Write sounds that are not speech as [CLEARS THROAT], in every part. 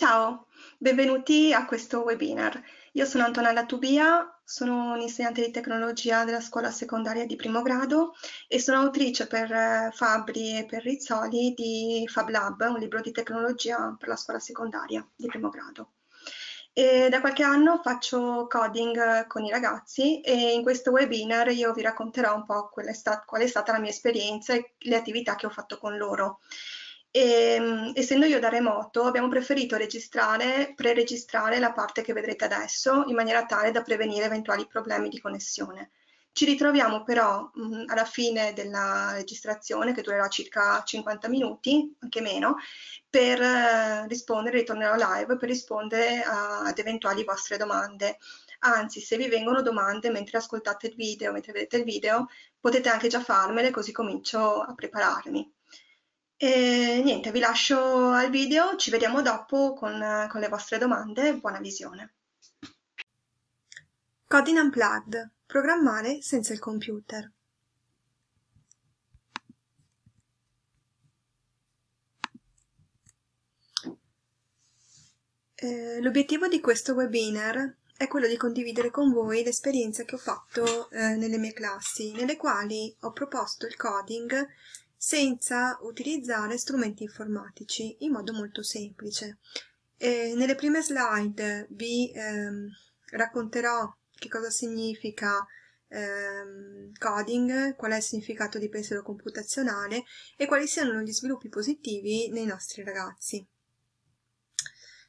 Ciao, benvenuti a questo webinar. Io sono Antonella Tubia, sono un'insegnante di tecnologia della scuola secondaria di primo grado e sono autrice per eh, Fabri e per Rizzoli di Fab Lab, un libro di tecnologia per la scuola secondaria di primo grado. E da qualche anno faccio coding con i ragazzi e in questo webinar io vi racconterò un po' qual è, stat qual è stata la mia esperienza e le attività che ho fatto con loro. E, ehm, essendo io da remoto abbiamo preferito registrare, preregistrare la parte che vedrete adesso in maniera tale da prevenire eventuali problemi di connessione. Ci ritroviamo però mh, alla fine della registrazione, che durerà circa 50 minuti, anche meno, per eh, rispondere, ritornerò live per rispondere a, ad eventuali vostre domande. Anzi, se vi vengono domande mentre ascoltate il video, mentre vedete il video, potete anche già farmele così comincio a prepararmi. E niente, vi lascio al video, ci vediamo dopo con, con le vostre domande, buona visione. Coding Unplugged, programmare senza il computer. l'obiettivo di questo webinar è quello di condividere con voi l'esperienza che ho fatto eh, nelle mie classi, nelle quali ho proposto il coding senza utilizzare strumenti informatici in modo molto semplice. E nelle prime slide vi ehm, racconterò che cosa significa ehm, coding, qual è il significato di pensiero computazionale e quali siano gli sviluppi positivi nei nostri ragazzi.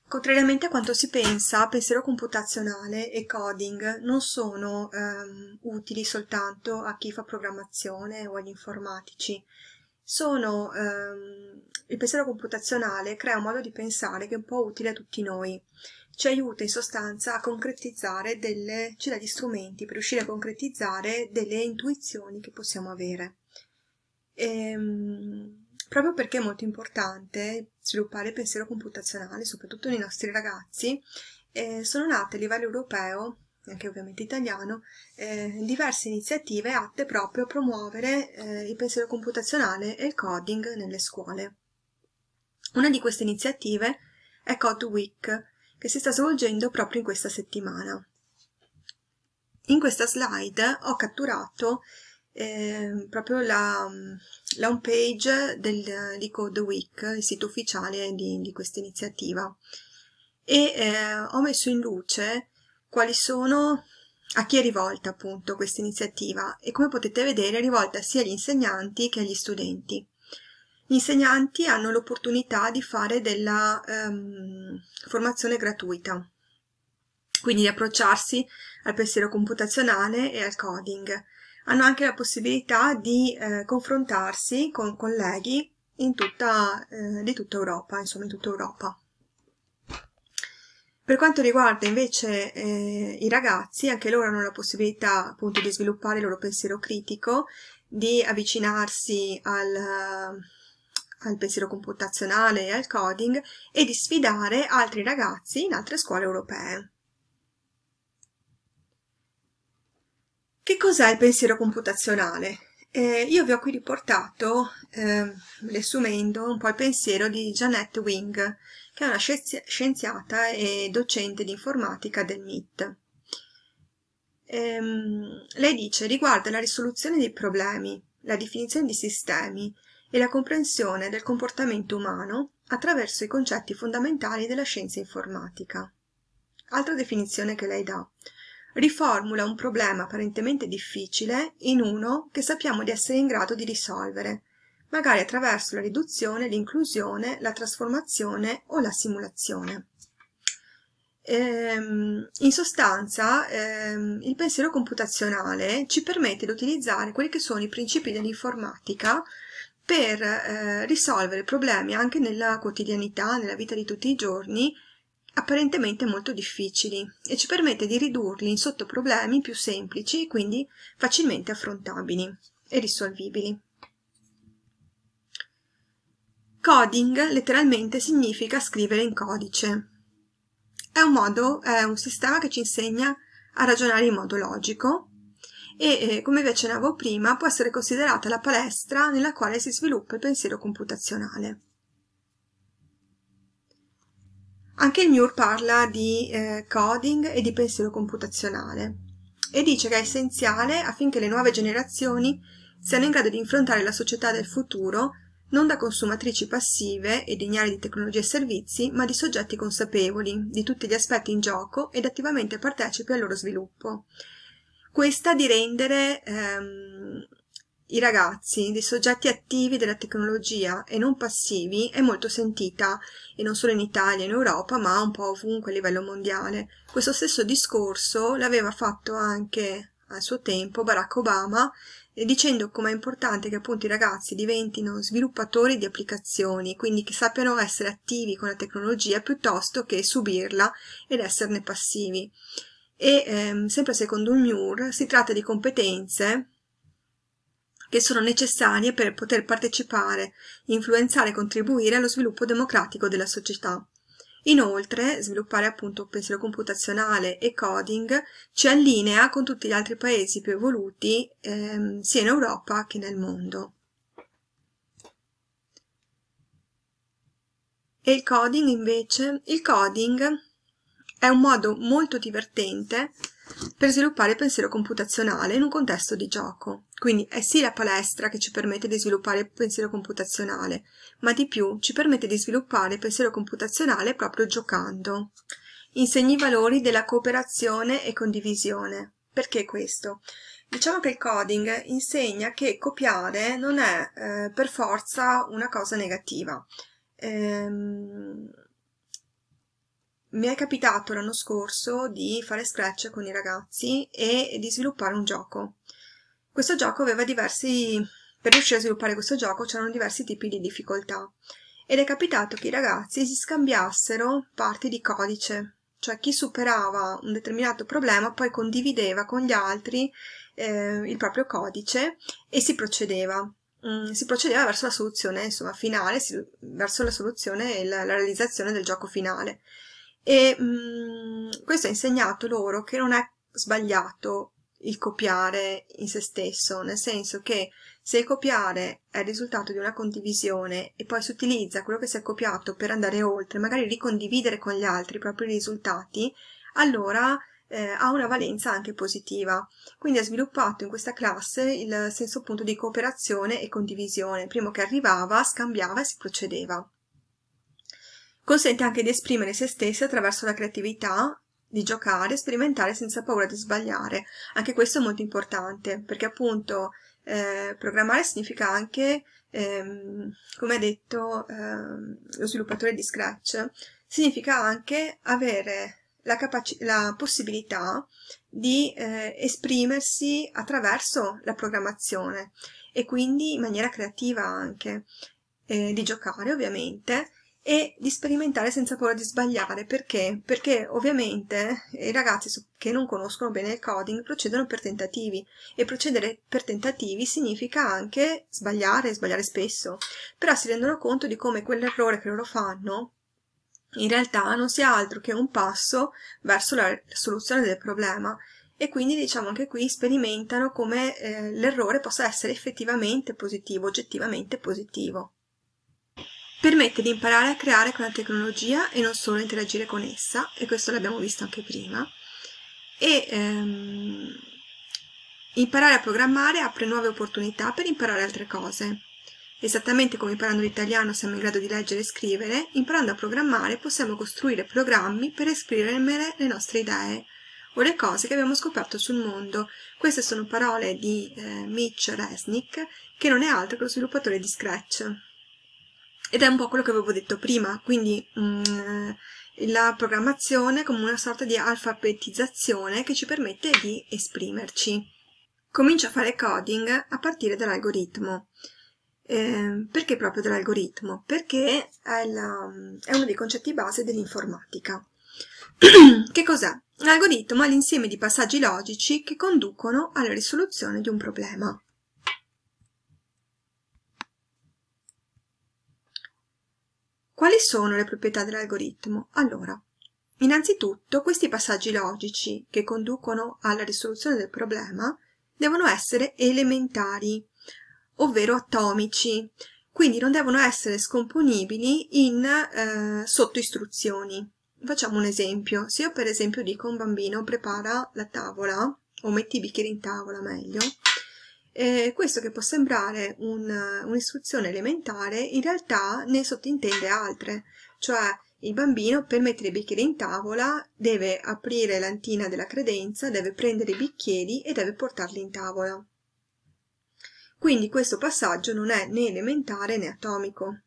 Contrariamente a quanto si pensa, pensiero computazionale e coding non sono ehm, utili soltanto a chi fa programmazione o agli informatici, sono ehm, il pensiero computazionale crea un modo di pensare che è un po' utile a tutti noi. Ci aiuta in sostanza a concretizzare delle, ci cioè dà gli strumenti per riuscire a concretizzare delle intuizioni che possiamo avere. E, ehm, proprio perché è molto importante sviluppare il pensiero computazionale, soprattutto nei nostri ragazzi, eh, sono nate a livello europeo anche ovviamente italiano, eh, diverse iniziative atte proprio a promuovere eh, il pensiero computazionale e il coding nelle scuole. Una di queste iniziative è Code Week, che si sta svolgendo proprio in questa settimana. In questa slide ho catturato eh, proprio la, la home page del, di Code Week, il sito ufficiale di, di questa iniziativa, e eh, ho messo in luce quali sono, a chi è rivolta appunto questa iniziativa e come potete vedere è rivolta sia agli insegnanti che agli studenti. Gli insegnanti hanno l'opportunità di fare della ehm, formazione gratuita, quindi di approcciarsi al pensiero computazionale e al coding. Hanno anche la possibilità di eh, confrontarsi con colleghi tutta, eh, di tutta Europa, insomma in tutta Europa. Per quanto riguarda invece eh, i ragazzi, anche loro hanno la possibilità appunto di sviluppare il loro pensiero critico, di avvicinarsi al, al pensiero computazionale e al coding e di sfidare altri ragazzi in altre scuole europee. Che cos'è il pensiero computazionale? Eh, io vi ho qui riportato, eh, riassumendo un po' il pensiero di Jeanette Wing, che è una scienziata e docente di informatica del MIT. Ehm, lei dice riguarda la risoluzione dei problemi, la definizione di sistemi e la comprensione del comportamento umano attraverso i concetti fondamentali della scienza informatica. Altra definizione che lei dà riformula un problema apparentemente difficile in uno che sappiamo di essere in grado di risolvere, magari attraverso la riduzione, l'inclusione, la trasformazione o la simulazione. Ehm, in sostanza, ehm, il pensiero computazionale ci permette di utilizzare quelli che sono i principi dell'informatica per eh, risolvere problemi anche nella quotidianità, nella vita di tutti i giorni, apparentemente molto difficili e ci permette di ridurli in sottoproblemi più semplici e quindi facilmente affrontabili e risolvibili. Coding letteralmente significa scrivere in codice. È un modo, è un sistema che ci insegna a ragionare in modo logico e, eh, come vi accennavo prima, può essere considerata la palestra nella quale si sviluppa il pensiero computazionale. Anche il Muir parla di eh, coding e di pensiero computazionale e dice che è essenziale affinché le nuove generazioni siano in grado di affrontare la società del futuro non da consumatrici passive e degnare di tecnologie e servizi, ma di soggetti consapevoli di tutti gli aspetti in gioco ed attivamente partecipi al loro sviluppo. Questa di rendere ehm, i ragazzi dei soggetti attivi della tecnologia e non passivi è molto sentita, e non solo in Italia e in Europa, ma un po' ovunque a livello mondiale. Questo stesso discorso l'aveva fatto anche al suo tempo Barack Obama dicendo come è importante che appunto i ragazzi diventino sviluppatori di applicazioni, quindi che sappiano essere attivi con la tecnologia piuttosto che subirla ed esserne passivi. E ehm, sempre secondo il MUR si tratta di competenze che sono necessarie per poter partecipare, influenzare e contribuire allo sviluppo democratico della società. Inoltre, sviluppare appunto pensiero computazionale e coding ci allinea con tutti gli altri paesi più evoluti ehm, sia in Europa che nel mondo. E il coding invece? Il coding è un modo molto divertente per sviluppare il pensiero computazionale in un contesto di gioco. Quindi è sì la palestra che ci permette di sviluppare il pensiero computazionale, ma di più ci permette di sviluppare il pensiero computazionale proprio giocando. Insegni i valori della cooperazione e condivisione. Perché questo? Diciamo che il coding insegna che copiare non è eh, per forza una cosa negativa. Ehm mi è capitato l'anno scorso di fare scratch con i ragazzi e di sviluppare un gioco. Questo gioco aveva diversi... per riuscire a sviluppare questo gioco c'erano diversi tipi di difficoltà ed è capitato che i ragazzi si scambiassero parti di codice, cioè chi superava un determinato problema poi condivideva con gli altri eh, il proprio codice e si procedeva. Mm, si procedeva verso la soluzione insomma, finale, si, verso la soluzione e la, la realizzazione del gioco finale e mh, mm, questo ha insegnato loro che non è sbagliato il copiare in se stesso, nel senso che se copiare è il risultato di una condivisione e poi si utilizza quello che si è copiato per andare oltre, magari ricondividere con gli altri i propri risultati, allora eh, ha una valenza anche positiva. Quindi ha sviluppato in questa classe il senso appunto di cooperazione e condivisione. Il primo che arrivava scambiava e si procedeva. Consente anche di esprimere se stessi attraverso la creatività, di giocare, sperimentare senza paura di sbagliare. Anche questo è molto importante, perché appunto eh, programmare significa anche, ehm, come ha detto ehm, lo sviluppatore di Scratch, significa anche avere la, capaci- la possibilità di eh, esprimersi attraverso la programmazione e quindi in maniera creativa anche, eh, di giocare ovviamente e di sperimentare senza paura di sbagliare. Perché? Perché ovviamente eh, i ragazzi che non conoscono bene il coding procedono per tentativi e procedere per tentativi significa anche sbagliare, sbagliare spesso, però si rendono conto di come quell'errore che loro fanno in realtà non sia altro che un passo verso la soluzione del problema e quindi diciamo anche qui sperimentano come eh, l'errore possa essere effettivamente positivo, oggettivamente positivo. Permette di imparare a creare con la tecnologia e non solo interagire con essa, e questo l'abbiamo visto anche prima, e ehm, imparare a programmare apre nuove opportunità per imparare altre cose. Esattamente come imparando l'italiano siamo in grado di leggere e scrivere, imparando a programmare possiamo costruire programmi per esprimere le nostre idee o le cose che abbiamo scoperto sul mondo. Queste sono parole di eh, Mitch Resnick, che non è altro che lo sviluppatore di Scratch. Ed è un po' quello che avevo detto prima, quindi mh, mm, la programmazione come una sorta di alfabetizzazione che ci permette di esprimerci. Comincio a fare coding a partire dall'algoritmo. Eh, perché proprio dell'algoritmo? Perché è, la, è, uno dei concetti base dell'informatica. [CLEARS THROAT] che cos'è? L'algoritmo è l'insieme di passaggi logici che conducono alla risoluzione di un problema. Quali sono le proprietà dell'algoritmo? Allora, innanzitutto questi passaggi logici che conducono alla risoluzione del problema devono essere elementari, ovvero atomici, quindi non devono essere scomponibili in eh, sottoistruzioni. Facciamo un esempio. Se io per esempio dico a un bambino prepara la tavola, o metti i bicchieri in tavola meglio, eh, questo che può sembrare un'istruzione elementare, in realtà ne sottintende altre, cioè il bambino per mettere i bicchieri in tavola deve aprire l'antina della credenza, deve prendere i bicchieri e deve portarli in tavola. Quindi questo passaggio non è né elementare né atomico.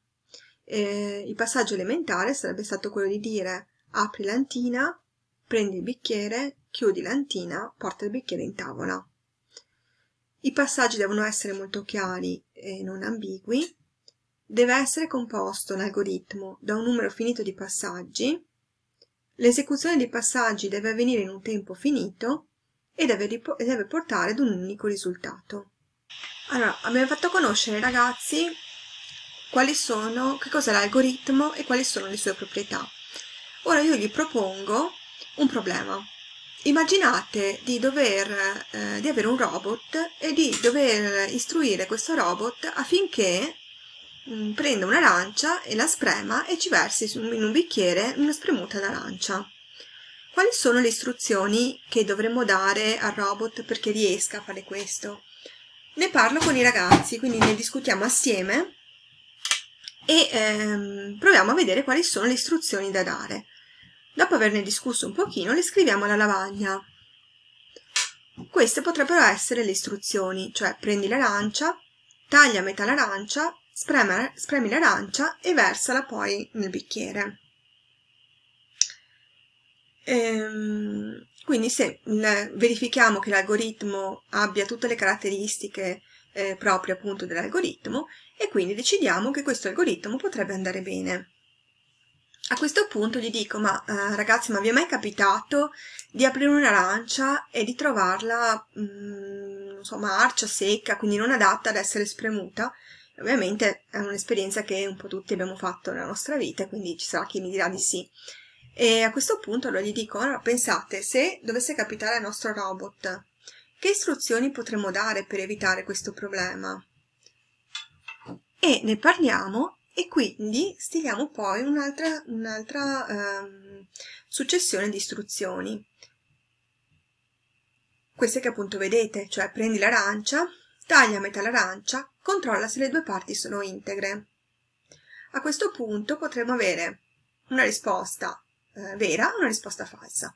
Eh, il passaggio elementare sarebbe stato quello di dire apri l'antina, prendi il bicchiere, chiudi l'antina, porta il bicchiere in tavola. I passaggi devono essere molto chiari e non ambigui. Deve essere composto l'algoritmo da un numero finito di passaggi. L'esecuzione dei passaggi deve avvenire in un tempo finito e deve, e deve portare ad un unico risultato. Allora, abbiamo fatto conoscere ragazzi quali sono, che cos'è l'algoritmo e quali sono le sue proprietà. Ora io gli propongo un problema. Immaginate di, dover, eh, di avere un robot e di dover istruire questo robot affinché mh, mm, prenda una lancia e la sprema e ci versi su, in un bicchiere una spremuta d'arancia. Quali sono le istruzioni che dovremmo dare al robot perché riesca a fare questo? Ne parlo con i ragazzi, quindi ne discutiamo assieme e ehm, proviamo a vedere quali sono le istruzioni da dare. Dopo averne discusso un pochino, le scriviamo alla lavagna. Queste potrebbero essere le istruzioni, cioè prendi l'arancia, taglia a metà l'arancia, spremi, l'arancia e versala poi nel bicchiere. Ehm, quindi se verifichiamo che l'algoritmo abbia tutte le caratteristiche eh, proprie appunto dell'algoritmo e quindi decidiamo che questo algoritmo potrebbe andare bene. A questo punto gli dico, ma eh, ragazzi, ma vi è mai capitato di aprire un'arancia e di trovarla, mh, mm, non so, marcia, secca, quindi non adatta ad essere spremuta? Ovviamente è un'esperienza che un po' tutti abbiamo fatto nella nostra vita, quindi ci sarà chi mi dirà di sì. E a questo punto allora gli dico, allora pensate, se dovesse capitare al nostro robot, che istruzioni potremmo dare per evitare questo problema? E ne parliamo e quindi stiliamo poi un'altra, un'altra ehm, successione di istruzioni. Queste che appunto vedete, cioè prendi l'arancia, taglia a metà l'arancia, controlla se le due parti sono integre. A questo punto potremo avere una risposta eh, vera e una risposta falsa.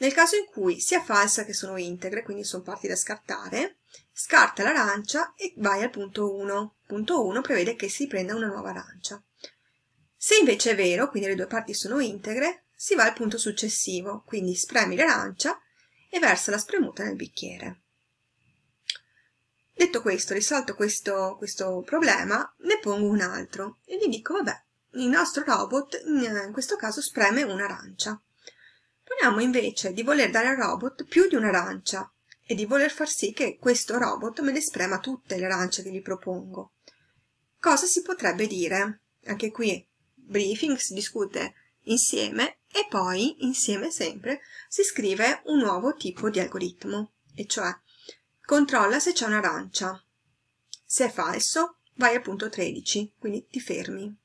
Nel caso in cui sia falsa che sono integre, quindi sono parti da scartare, scarta l'arancia e vai al punto 1. Punto 1 prevede che si prenda una nuova arancia. Se invece è vero, quindi le due parti sono integre, si va al punto successivo, quindi spremi l'arancia e versa la spremuta nel bicchiere. Detto questo, risolto questo, questo problema, ne pongo un altro e gli dico, vabbè, il nostro robot eh, in questo caso spreme un'arancia. Poniamo invece di voler dare al robot più di un'arancia, e di voler far sì che questo robot me le sprema tutte le arance che gli propongo. Cosa si potrebbe dire? Anche qui briefing, si discute insieme e poi, insieme sempre, si scrive un nuovo tipo di algoritmo, e cioè controlla se c'è un'arancia. Se è falso, vai al punto 13, quindi ti fermi.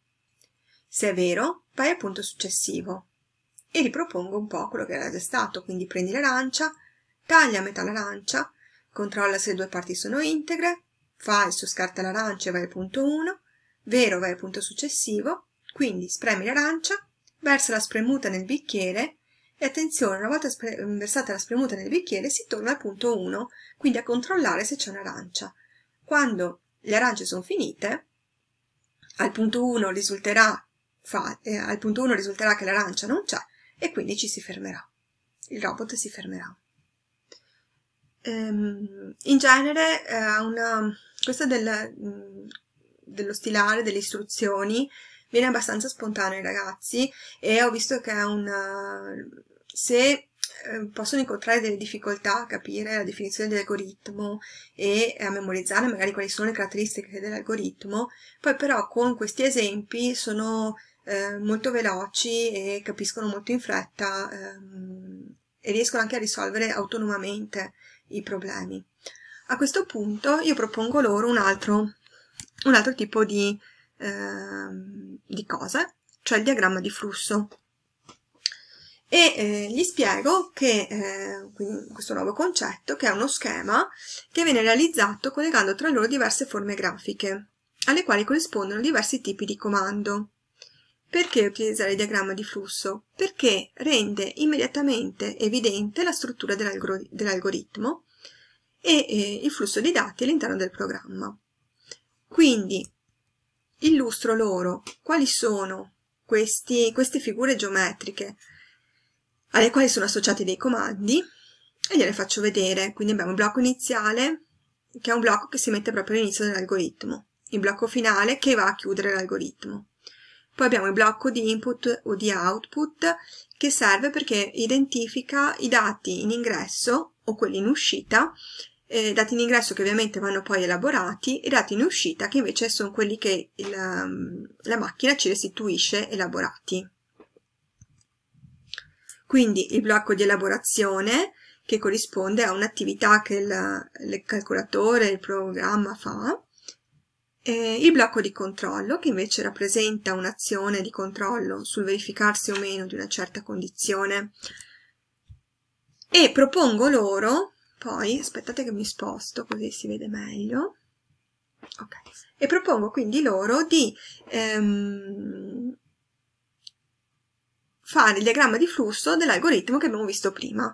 Se è vero, vai al punto successivo. E ripropongo un po' quello che era già stato, quindi prendi l'arancia, taglia a metà l'arancia, controlla se le due parti sono integre, falso scarta l'arancia e vai al punto 1, vero vai al punto successivo, quindi spremi l'arancia, versa la spremuta nel bicchiere e attenzione, una volta versata la spremuta nel bicchiere si torna al punto 1, quindi a controllare se c'è un'arancia. Quando le arance sono finite, al punto 1 risulterà, fa, eh, al punto 1 risulterà che l'arancia non c'è e quindi ci si fermerà. Il robot si fermerà. Ehm, in genere eh, ha una... questo del, mm, dello stilare, delle istruzioni, viene abbastanza spontaneo ai ragazzi e ho visto che è una... se eh, possono incontrare delle difficoltà a capire la definizione dell'algoritmo e a memorizzare magari quali sono le caratteristiche dell'algoritmo, poi però con questi esempi sono eh, molto veloci e capiscono molto in fretta ehm, e riescono anche a risolvere autonomamente i problemi. A questo punto io propongo loro un altro, un altro tipo di, eh, di cosa, cioè il diagramma di flusso. E eh, gli spiego che eh, questo nuovo concetto, che è uno schema che viene realizzato collegando tra loro diverse forme grafiche, alle quali corrispondono diversi tipi di comando. Perché utilizzare il diagramma di flusso? Perché rende immediatamente evidente la struttura dell'algoritmo e eh, il flusso di dati all'interno del programma. Quindi illustro loro quali sono questi, queste figure geometriche alle quali sono associati dei comandi e gliele faccio vedere. Quindi abbiamo il blocco iniziale, che è un blocco che si mette proprio all'inizio dell'algoritmo, il blocco finale che va a chiudere l'algoritmo. Poi abbiamo il blocco di input o di output che serve perché identifica i dati in ingresso o quelli in uscita, eh, dati in ingresso che ovviamente vanno poi elaborati e dati in uscita che invece sono quelli che la, ehm, la macchina ci restituisce elaborati. Quindi il blocco di elaborazione che corrisponde a un'attività che il, il calcolatore, il programma fa, eh, il blocco di controllo, che invece rappresenta un'azione di controllo sul verificarsi o meno di una certa condizione. E propongo loro, poi, aspettate che mi sposto così si vede meglio, okay. e propongo quindi loro di ehm, fare il diagramma di flusso dell'algoritmo che abbiamo visto prima.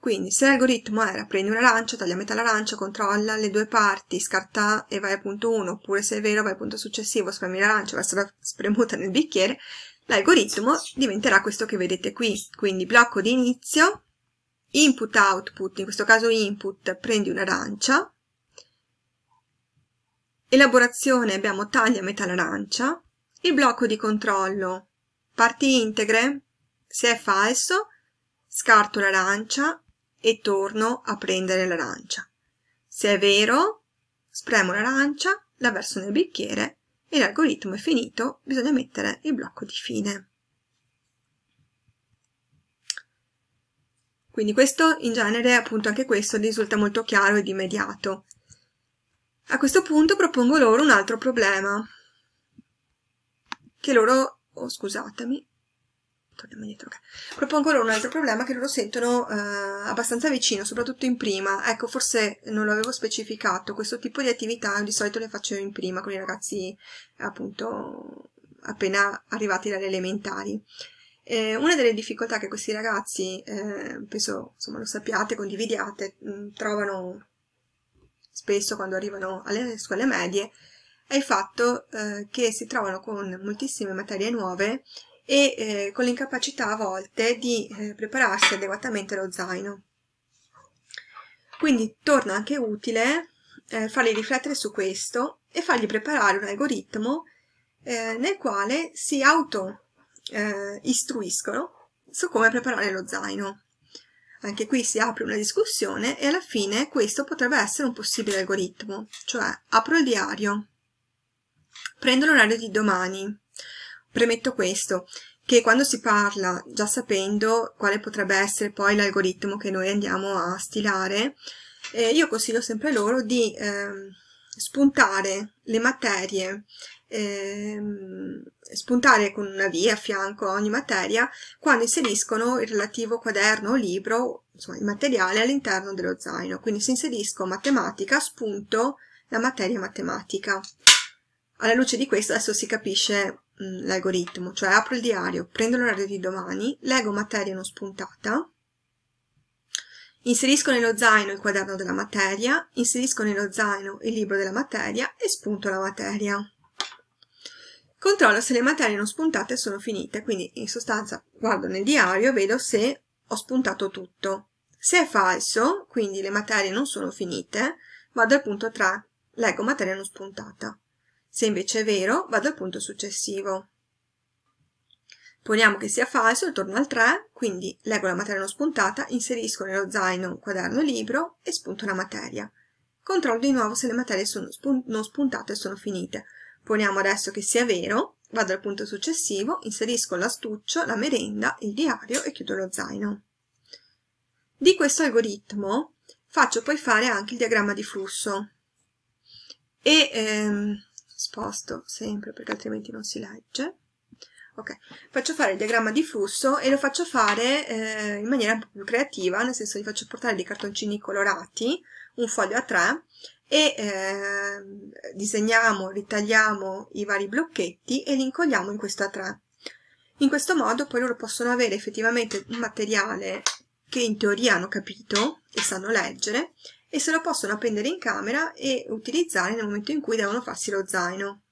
Quindi se l'algoritmo era prendi un arancio, taglia metà l'arancia, controlla le due parti, scarta e vai a punto 1, oppure se è vero vai al punto successivo, spremi l'arancia, va [LAUGHS] spremuta nel bicchiere, l'algoritmo diventerà questo che vedete qui. Quindi blocco di inizio, input-output, in questo caso input, prendi un'arancia, elaborazione abbiamo taglia metà l'arancia, il blocco di controllo, parti integre, se è falso, scarto l'arancia, e torno a prendere l'arancia. Se è vero, spremo l'arancia, la verso nel bicchiere e l'algoritmo è finito, bisogna mettere il blocco di fine. Quindi questo in genere, appunto anche questo, risulta molto chiaro ed immediato. A questo punto propongo loro un altro problema, che loro, oh, scusatemi, torniamo indietro. Okay. Propongo loro un altro problema che loro sentono eh, abbastanza vicino, soprattutto in prima. Ecco, forse non l'avevo specificato, questo tipo di attività di solito le faccio in prima con i ragazzi appunto appena arrivati dalle elementari. Eh, una delle difficoltà che questi ragazzi, eh, penso insomma lo sappiate, condividiate, mh, mm, trovano spesso quando arrivano alle scuole medie, è il fatto eh, che si trovano con moltissime materie nuove e eh, con l'incapacità a volte di eh, prepararsi adeguatamente lo zaino. Quindi torna anche utile eh, farli riflettere su questo e fargli preparare un algoritmo eh, nel quale si auto eh, istruiscono su come preparare lo zaino. Anche qui si apre una discussione e alla fine questo potrebbe essere un possibile algoritmo, cioè apro il diario, prendo l'orario di domani, Premetto questo, che quando si parla già sapendo quale potrebbe essere poi l'algoritmo che noi andiamo a stilare, eh, io consiglio sempre loro di eh, spuntare le materie, eh, spuntare con una via a fianco a ogni materia quando inseriscono il relativo quaderno o libro, insomma il materiale all'interno dello zaino. Quindi se inserisco matematica, spunto la materia matematica. Alla luce di questo adesso si capisce Mm, l'algoritmo, cioè apro il diario, prendo l'orario di domani, leggo materia non spuntata, inserisco nello zaino il quaderno della materia, inserisco nello zaino il libro della materia e spunto la materia. Controllo se le materie non spuntate sono finite, quindi in sostanza guardo nel diario e vedo se ho spuntato tutto. Se è falso, quindi le materie non sono finite, vado al punto 3, leggo materia non spuntata. Se invece è vero, vado al punto successivo. Poniamo che sia falso, torno al 3, quindi leggo la materia non spuntata, inserisco nello zaino un quaderno libro e spunto la materia. Controllo di nuovo se le materie sono spun non spuntate e sono finite. Poniamo adesso che sia vero, vado al punto successivo, inserisco l'astuccio, la merenda, il diario e chiudo lo zaino. Di questo algoritmo faccio poi fare anche il diagramma di flusso e ehm, sposto sempre perché altrimenti non si legge ok faccio fare il diagramma di flusso e lo faccio fare eh, in maniera un po' più creativa nel senso gli faccio portare dei cartoncini colorati un foglio a tre e eh, disegniamo, ritagliamo i vari blocchetti e li incolliamo in questo a tre in questo modo poi loro possono avere effettivamente un materiale che in teoria hanno capito e sanno leggere e se lo possono appendere in camera e utilizzare nel momento in cui devono farsi lo zaino.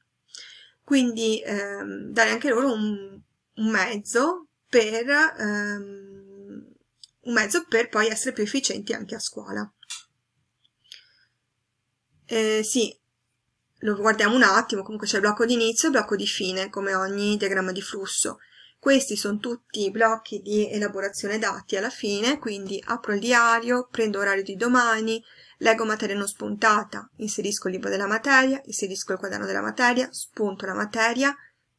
Quindi ehm, dare anche loro un, un mezzo per ehm, un mezzo per poi essere più efficienti anche a scuola. Eh, sì, lo guardiamo un attimo, comunque c'è il blocco di inizio e il blocco di fine, come ogni diagramma di flusso. Questi sono tutti i blocchi di elaborazione dati alla fine, quindi apro il diario, prendo orario di domani, leggo materia non spuntata, inserisco il libro della materia, inserisco il quaderno della materia, spunto la materia,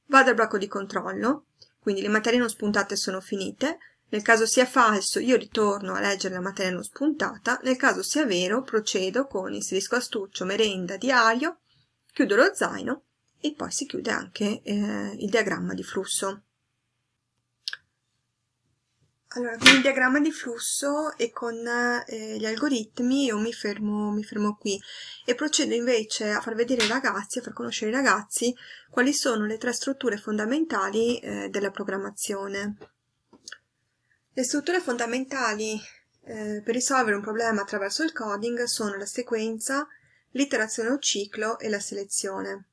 vado al blocco di controllo, quindi le materie non spuntate sono finite, nel caso sia falso io ritorno a leggere la materia non spuntata, nel caso sia vero procedo con inserisco astuccio, merenda, diario, chiudo lo zaino e poi si chiude anche eh, il diagramma di flusso. Allora, con il diagramma di flusso e con eh, gli algoritmi io mi fermo, mi fermo qui e procedo invece a far vedere ai ragazzi, a far conoscere ai ragazzi quali sono le tre strutture fondamentali eh, della programmazione. Le strutture fondamentali eh, per risolvere un problema attraverso il coding sono la sequenza, l'iterazione o ciclo e la selezione.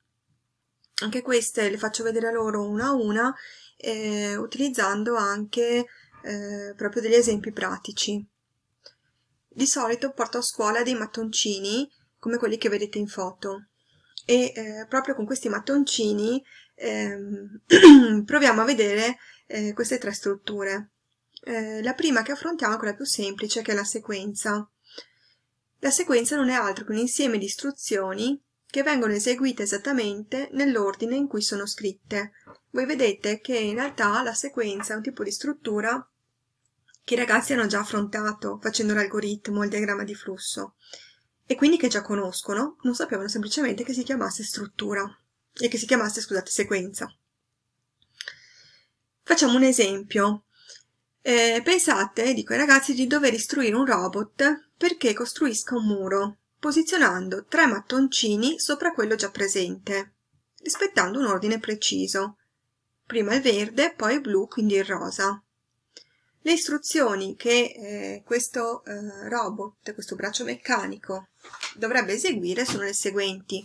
Anche queste le faccio vedere a loro una a una eh, utilizzando anche eh, proprio degli esempi pratici. Di solito porto a scuola dei mattoncini come quelli che vedete in foto e eh, proprio con questi mattoncini ehm, [CLEARS THROAT] proviamo a vedere eh, queste tre strutture. Eh, la prima che affrontiamo è quella più semplice che è la sequenza. La sequenza non è altro che un insieme di istruzioni che vengono eseguite esattamente nell'ordine in cui sono scritte. Voi vedete che in realtà la sequenza è un tipo di struttura che i ragazzi hanno già affrontato facendo l'algoritmo, il diagramma di flusso e quindi che già conoscono, non sapevano semplicemente che si chiamasse struttura e che si chiamasse, scusate, sequenza. Facciamo un esempio. Eh, pensate, dico ai ragazzi, di dover istruire un robot perché costruisca un muro, posizionando tre mattoncini sopra quello già presente, rispettando un ordine preciso. Prima il verde, poi il blu, quindi il rosa. Le istruzioni che eh, questo eh, robot, questo braccio meccanico, dovrebbe eseguire sono le seguenti.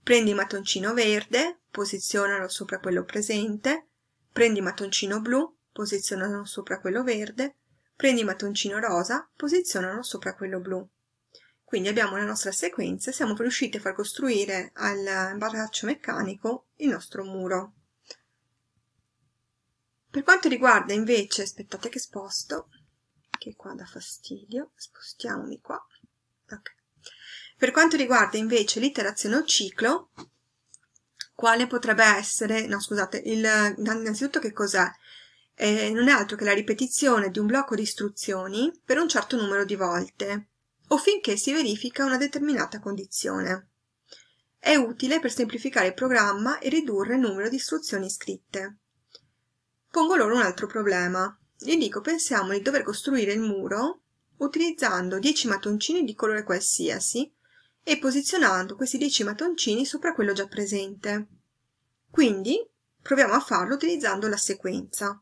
Prendi il mattoncino verde, posizionalo sopra quello presente, prendi il mattoncino blu, posizionalo sopra quello verde, prendi il mattoncino rosa, posizionalo sopra quello blu. Quindi abbiamo la nostra sequenza e siamo riusciti a far costruire al braccio meccanico il nostro muro. Per quanto riguarda invece, aspettate che sposto, che qua dà fastidio, spostiamomi qua, ok. Per quanto riguarda invece l'iterazione o ciclo, quale potrebbe essere, no scusate, il, innanzitutto che cos'è? Eh, non è altro che la ripetizione di un blocco di istruzioni per un certo numero di volte o finché si verifica una determinata condizione. È utile per semplificare il programma e ridurre il numero di istruzioni scritte. Pongo loro un altro problema. Gli dico pensiamo di dover costruire il muro utilizzando 10 mattoncini di colore qualsiasi e posizionando questi 10 mattoncini sopra quello già presente. Quindi proviamo a farlo utilizzando la sequenza.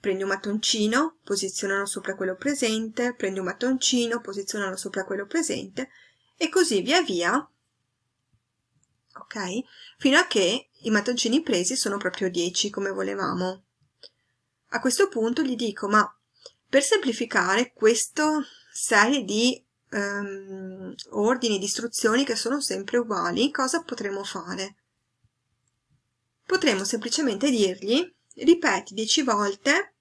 Prendi un mattoncino, posizionalo sopra quello presente, prendi un mattoncino, posizionalo sopra quello presente e così via via, ok? Fino a che i mattoncini presi sono proprio 10 come volevamo. A questo punto gli dico, ma per semplificare questa serie di um, ordini di istruzioni che sono sempre uguali, cosa potremmo fare? Potremmo semplicemente dirgli ripeti 10 volte,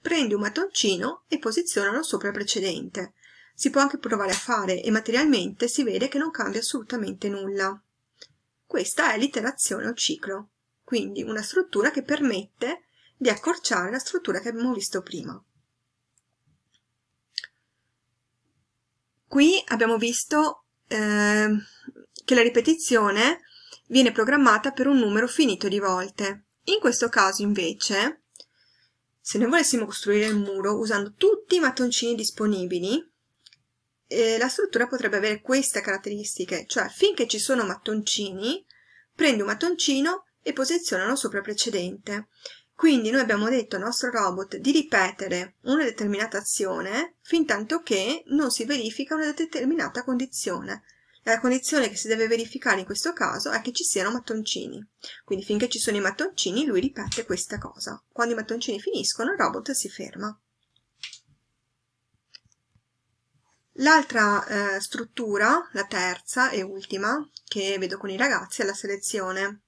prendi un mattoncino e posizionalo sopra il precedente. Si può anche provare a fare e materialmente si vede che non cambia assolutamente nulla. Questa è l'iterazione o ciclo, quindi una struttura che permette di accorciare la struttura che abbiamo visto prima. Qui abbiamo visto eh, che la ripetizione viene programmata per un numero finito di volte. In questo caso, invece, se noi volessimo costruire il muro usando tutti i mattoncini disponibili, eh, la struttura potrebbe avere queste caratteristiche, cioè finché ci sono mattoncini, prende un mattoncino e posizionalo sopra il precedente. Quindi noi abbiamo detto al nostro robot di ripetere una determinata azione fin tanto che non si verifica una determinata condizione. La condizione che si deve verificare in questo caso è che ci siano mattoncini. Quindi finché ci sono i mattoncini lui ripete questa cosa. Quando i mattoncini finiscono il robot si ferma. L'altra eh, struttura, la terza e ultima, che vedo con i ragazzi è la selezione.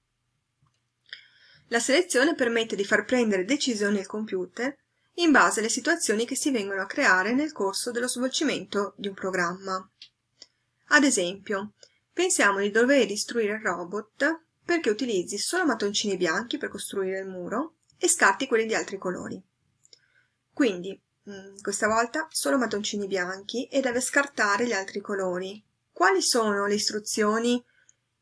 La selezione permette di far prendere decisioni al computer in base alle situazioni che si vengono a creare nel corso dello svolgimento di un programma. Ad esempio, pensiamo di dover istruire il robot perché utilizzi solo mattoncini bianchi per costruire il muro e scarti quelli di altri colori. Quindi, Mm, questa volta solo mattoncini bianchi e deve scartare gli altri colori. Quali sono le istruzioni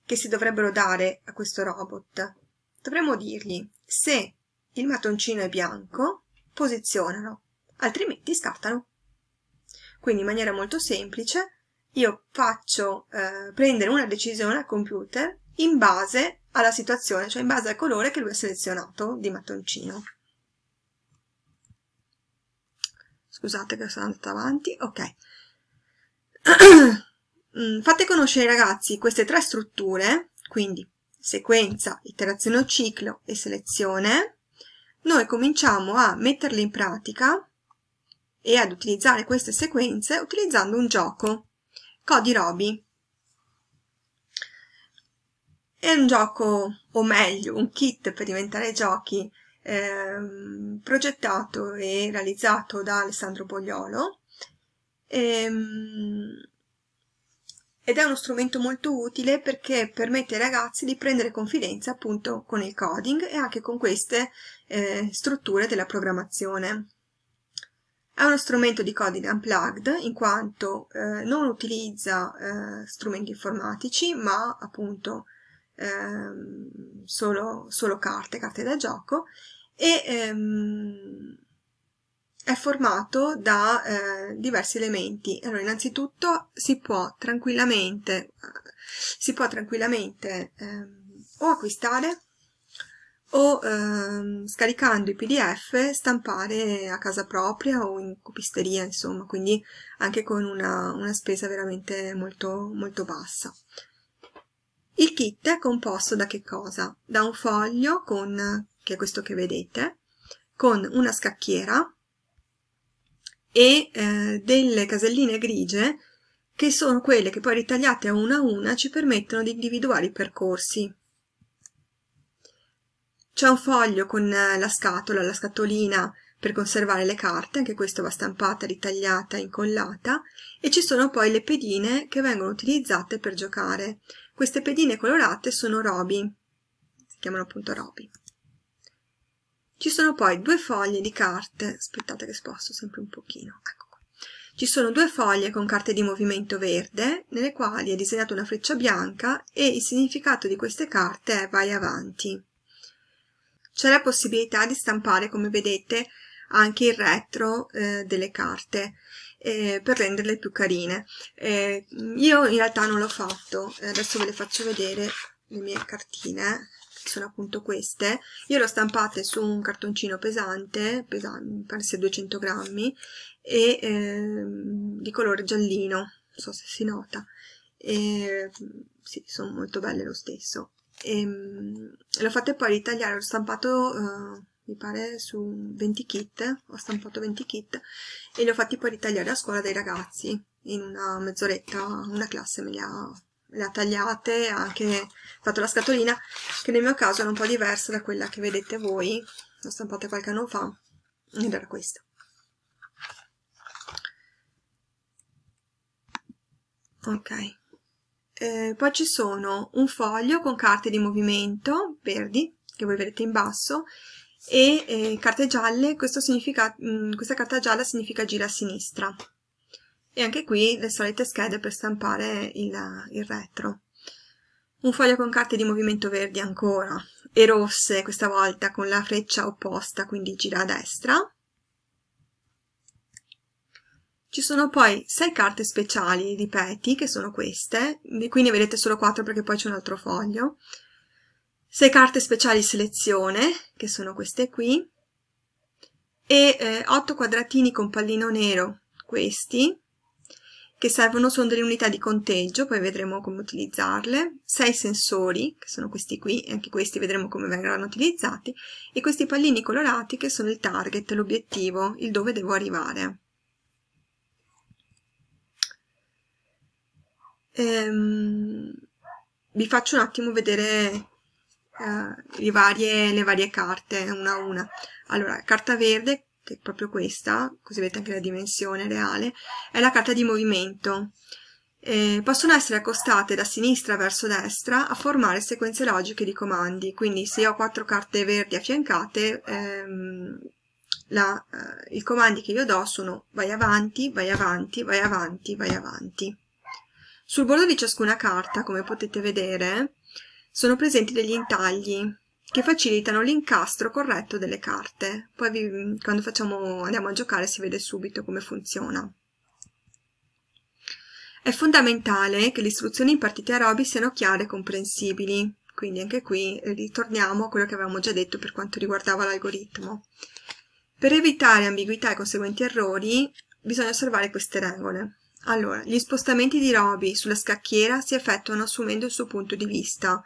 che si dovrebbero dare a questo robot? Dovremmo dirgli se il mattoncino è bianco, posizionalo, altrimenti scartalo. Quindi in maniera molto semplice io faccio eh, prendere una decisione al computer in base alla situazione, cioè in base al colore che lui ha selezionato di mattoncino. Scusate che sono andata avanti. Ok. [CLEARS THROAT] Mm, fate conoscere ai ragazzi queste tre strutture, quindi sequenza, iterazione o ciclo e selezione. Noi cominciamo a metterle in pratica e ad utilizzare queste sequenze utilizzando un gioco, Cody Roby. È un gioco, o meglio, un kit per diventare giochi ehm, progettato e realizzato da Alessandro Pogliolo ehm, ed è uno strumento molto utile perché permette ai ragazzi di prendere confidenza appunto con il coding e anche con queste eh, strutture della programmazione. È uno strumento di coding unplugged in quanto eh, non utilizza eh, strumenti informatici ma appunto ehm, solo, solo, carte, carte da gioco, e ehm, è formato da eh, diversi elementi. Allora, innanzitutto si può tranquillamente, eh, si può tranquillamente ehm, o acquistare o ehm, scaricando i pdf stampare a casa propria o in copisteria insomma quindi anche con una, una spesa veramente molto molto bassa il kit è composto da che cosa? Da un foglio con, che è questo che vedete, con una scacchiera e eh, delle caselline grigie che sono quelle che poi ritagliate a una a una ci permettono di individuare i percorsi. C'è un foglio con eh, la scatola, la scatolina per conservare le carte, anche questo va stampata, ritagliata, incollata, e ci sono poi le pedine che vengono utilizzate per giocare. Queste pedine colorate sono robi, si chiamano appunto robi. Ci sono poi due foglie di carte, aspettate che sposto sempre un pochino, ecco qua. Ci sono due foglie con carte di movimento verde, nelle quali è disegnata una freccia bianca e il significato di queste carte è vai avanti. C'è la possibilità di stampare, come vedete, anche il retro eh, delle carte eh, per renderle più carine. Eh, io in realtà non l'ho fatto, adesso ve le faccio vedere le mie cartine che sono appunto queste, io le ho stampate su un cartoncino pesante, pesante parse 200 grammi, e ehm, di colore giallino, non so se si nota, e, mm, sì, sono molto belle lo stesso. E, mm, le ho fatte poi ritagliare, ho stampato eh, mi pare su 20 kit, ho stampato 20 kit e li ho fatti poi ritagliare a scuola dai ragazzi in una mezz'oretta, una classe me li ha, le ha tagliate, anche fatto la scatolina che nel mio caso era un po' diversa da quella che vedete voi, l'ho stampata qualche anno fa ed era questa. Ok. Eh, poi ci sono un foglio con carte di movimento verdi che voi vedete in basso e eh, carte gialle, mh, mm, questa carta gialla significa gira a sinistra. E anche qui le solite schede per stampare il, il retro. Un foglio con carte di movimento verdi ancora, e rosse questa volta con la freccia opposta, quindi gira a destra. Ci sono poi sei carte speciali ripeti, che sono queste, qui ne vedete solo quattro perché poi c'è un altro foglio, 6 carte speciali selezione, che sono queste qui, e eh, 8 quadratini con pallino nero, questi, che servono, sono delle unità di conteggio, poi vedremo come utilizzarle, 6 sensori, che sono questi qui, e anche questi vedremo come verranno utilizzati, e questi pallini colorati che sono il target, l'obiettivo, il dove devo arrivare. Ehm, vi faccio un attimo vedere eh, varie, le varie carte una a una. Allora, carta verde, che è proprio questa, così vedete anche la dimensione reale, è la carta di movimento. Eh, possono essere accostate da sinistra verso destra a formare sequenze logiche di comandi, quindi se io ho quattro carte verdi affiancate, ehm, la, eh, i comandi che io do sono vai avanti, vai avanti, vai avanti, vai avanti. Sul bordo di ciascuna carta, come potete vedere, sono presenti degli intagli che facilitano l'incastro corretto delle carte. Poi vi, mm, quando facciamo, andiamo a giocare si vede subito come funziona. È fondamentale che le istruzioni impartite a Roby siano chiare e comprensibili, quindi anche qui eh, ritorniamo a quello che avevamo già detto per quanto riguardava l'algoritmo. Per evitare ambiguità e conseguenti errori bisogna osservare queste regole. Allora, gli spostamenti di Roby sulla scacchiera si effettuano assumendo il suo punto di vista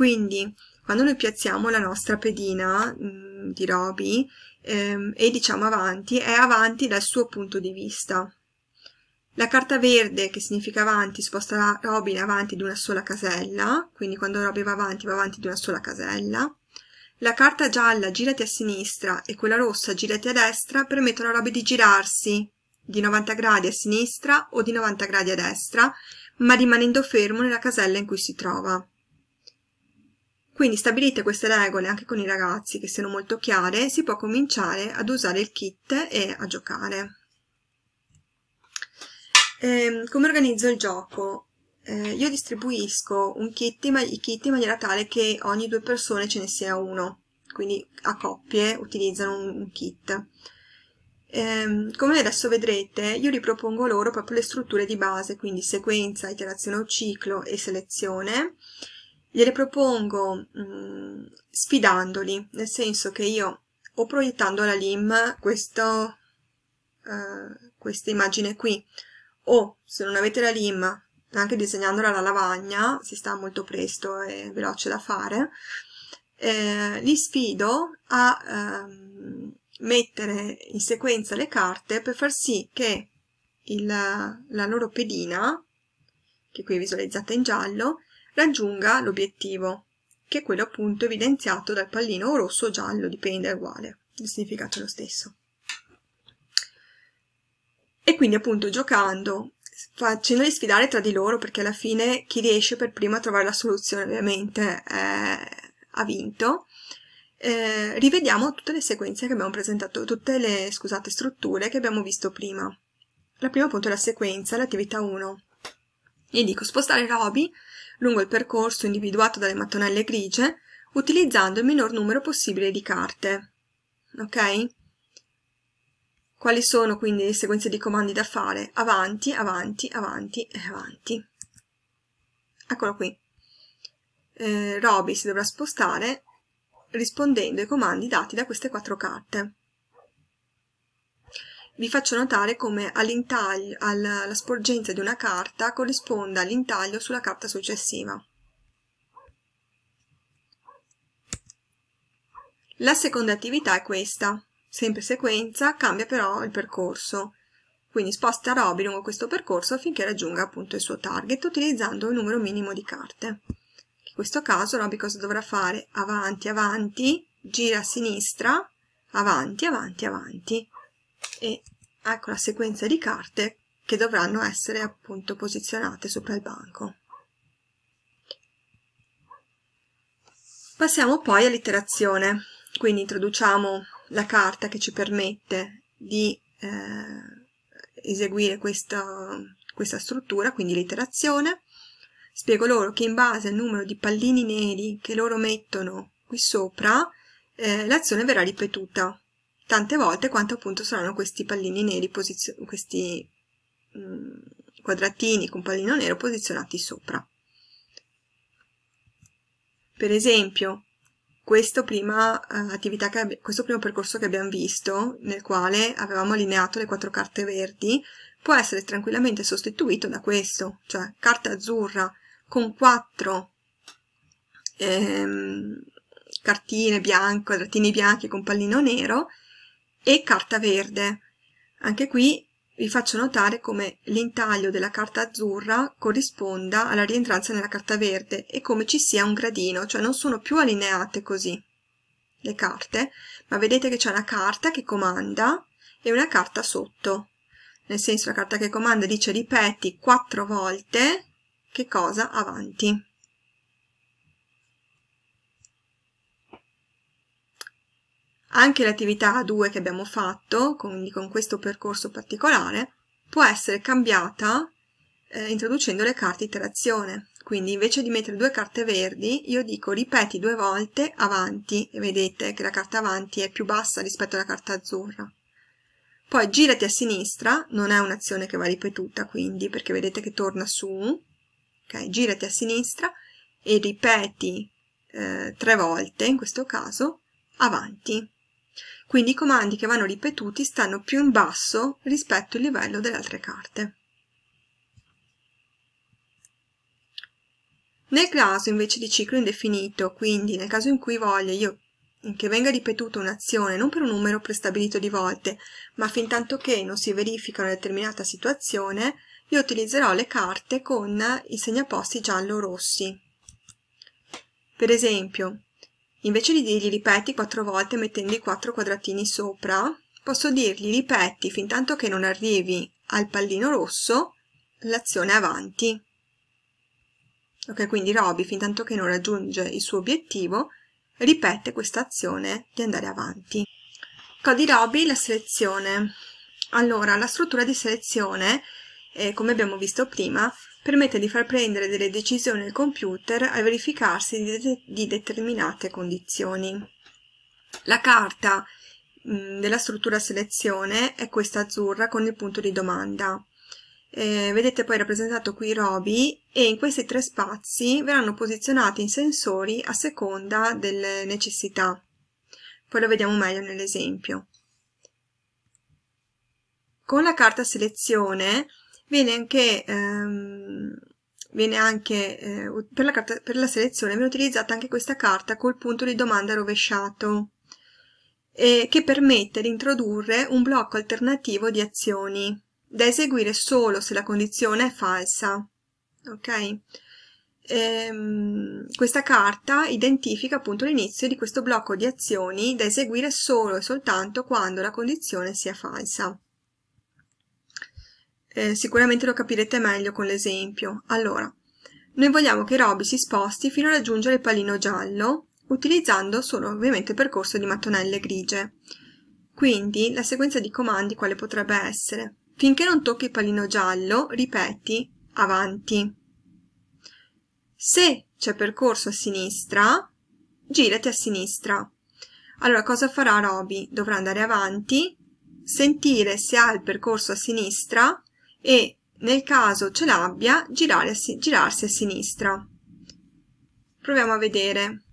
quindi quando noi piazziamo la nostra pedina mh, mm, di Roby ehm, e diciamo avanti, è avanti dal suo punto di vista. La carta verde, che significa avanti, sposta in avanti di una sola casella, quindi quando Robin va avanti va avanti di una sola casella. La carta gialla, girati a sinistra, e quella rossa, girati a destra, permettono a Robin di girarsi di 90 gradi a sinistra o di 90 gradi a destra, ma rimanendo fermo nella casella in cui si trova. Quindi stabilite queste regole anche con i ragazzi che siano molto chiare, si può cominciare ad usare il kit e a giocare. Ehm, come organizzo il gioco? Eh, io distribuisco kit, i kit in maniera tale che ogni due persone ce ne sia uno, quindi a coppie utilizzano un, un kit. Ehm, come adesso vedrete, io ripropongo loro proprio le strutture di base, quindi sequenza, iterazione o ciclo e selezione gliele propongo mh, mm, sfidandoli, nel senso che io o proiettando la LIM questo, uh, questa immagine qui, o se non avete la LIM, anche disegnandola alla lavagna, si sta molto presto e veloce da fare, eh, li sfido a uh, mettere in sequenza le carte per far sì che il, la loro pedina, che qui è visualizzata in giallo, raggiunga l'obiettivo, che è quello appunto evidenziato dal pallino rosso o giallo, dipende, è uguale, il significato è lo stesso. E quindi appunto giocando, facendoli sfidare tra di loro, perché alla fine chi riesce per primo a trovare la soluzione ovviamente eh, ha vinto, eh, rivediamo tutte le sequenze che abbiamo presentato, tutte le scusate, strutture che abbiamo visto prima. La prima appunto è la sequenza, l'attività 1. Gli dico spostare Roby lungo il percorso individuato dalle mattonelle grigie utilizzando il minor numero possibile di carte. Ok? Quali sono quindi le sequenze di comandi da fare? Avanti, avanti, avanti e avanti. Eccolo qui. Eh, Roby si dovrà spostare rispondendo ai comandi dati da queste quattro carte vi faccio notare come all'intaglio, alla, sporgenza di una carta corrisponda l'intaglio sulla carta successiva. La seconda attività è questa, sempre sequenza, cambia però il percorso, quindi sposta Robby lungo questo percorso finché raggiunga appunto il suo target utilizzando il numero minimo di carte. In questo caso Robby cosa dovrà fare? Avanti, avanti, gira a sinistra, avanti, avanti, avanti e ecco la sequenza di carte che dovranno essere appunto posizionate sopra il banco. Passiamo poi all'iterazione, quindi introduciamo la carta che ci permette di eh, eseguire questa, questa struttura, quindi l'iterazione. Spiego loro che in base al numero di pallini neri che loro mettono qui sopra, eh, l'azione verrà ripetuta tante volte quanto appunto saranno questi pallini neri, questi mh, mm, quadratini con pallino nero posizionati sopra. Per esempio, Prima, eh, che, questo primo percorso che abbiamo visto, nel quale avevamo allineato le quattro carte verdi, può essere tranquillamente sostituito da questo, cioè carta azzurra con quattro ehm, cartine bianche, quadratini bianchi con pallino nero e carta verde. Anche qui vi faccio notare come l'intaglio della carta azzurra corrisponda alla rientranza nella carta verde e come ci sia un gradino, cioè non sono più allineate così le carte, ma vedete che c'è una carta che comanda e una carta sotto. Nel senso la carta che comanda dice ripeti quattro volte che cosa avanti. Anche l'attività 2 che abbiamo fatto, quindi con questo percorso particolare, può essere cambiata eh, introducendo le carte iterazione. Quindi invece di mettere due carte verdi, io dico ripeti due volte avanti e vedete che la carta avanti è più bassa rispetto alla carta azzurra. Poi girati a sinistra, non è un'azione che va ripetuta quindi perché vedete che torna su, ok, girati a sinistra e ripeti eh, tre volte in questo caso avanti quindi i comandi che vanno ripetuti stanno più in basso rispetto al livello delle altre carte. Nel caso invece di ciclo indefinito, quindi nel caso in cui voglio io che venga ripetuta un'azione non per un numero prestabilito di volte, ma fin tanto che non si verifica una determinata situazione, io utilizzerò le carte con i segnaposti giallo-rossi. Per esempio, Invece di dirgli ripeti quattro volte mettendo i quattro quadratini sopra, posso dirgli ripeti fin tanto che non arrivi al pallino rosso l'azione avanti. Ok, quindi Roby fin tanto che non raggiunge il suo obiettivo ripete questa azione di andare avanti. Codi Roby, la selezione. Allora, la struttura di selezione, eh, come abbiamo visto prima, permette di far prendere delle decisioni al computer al verificarsi di, de di determinate condizioni. La carta mh, mm, della struttura selezione è questa azzurra con il punto di domanda. Eh, vedete poi rappresentato qui i robi e in questi tre spazi verranno posizionati i sensori a seconda delle necessità. Poi lo vediamo meglio nell'esempio. Con la carta selezione viene anche, ehm, viene anche eh, per, la carta, per la selezione viene utilizzata anche questa carta col punto di domanda rovesciato eh, che permette di introdurre un blocco alternativo di azioni da eseguire solo se la condizione è falsa. Ok? Ehm, questa carta identifica appunto l'inizio di questo blocco di azioni da eseguire solo e soltanto quando la condizione sia falsa eh, sicuramente lo capirete meglio con l'esempio. Allora, noi vogliamo che Roby si sposti fino a raggiungere il pallino giallo, utilizzando solo ovviamente il percorso di mattonelle grigie. Quindi la sequenza di comandi quale potrebbe essere? Finché non tocchi il pallino giallo, ripeti avanti. Se c'è percorso a sinistra, girati a sinistra. Allora cosa farà Roby? Dovrà andare avanti, sentire se ha il percorso a sinistra e nel caso ce l'abbia girare, girarsi a sinistra. Proviamo a vedere.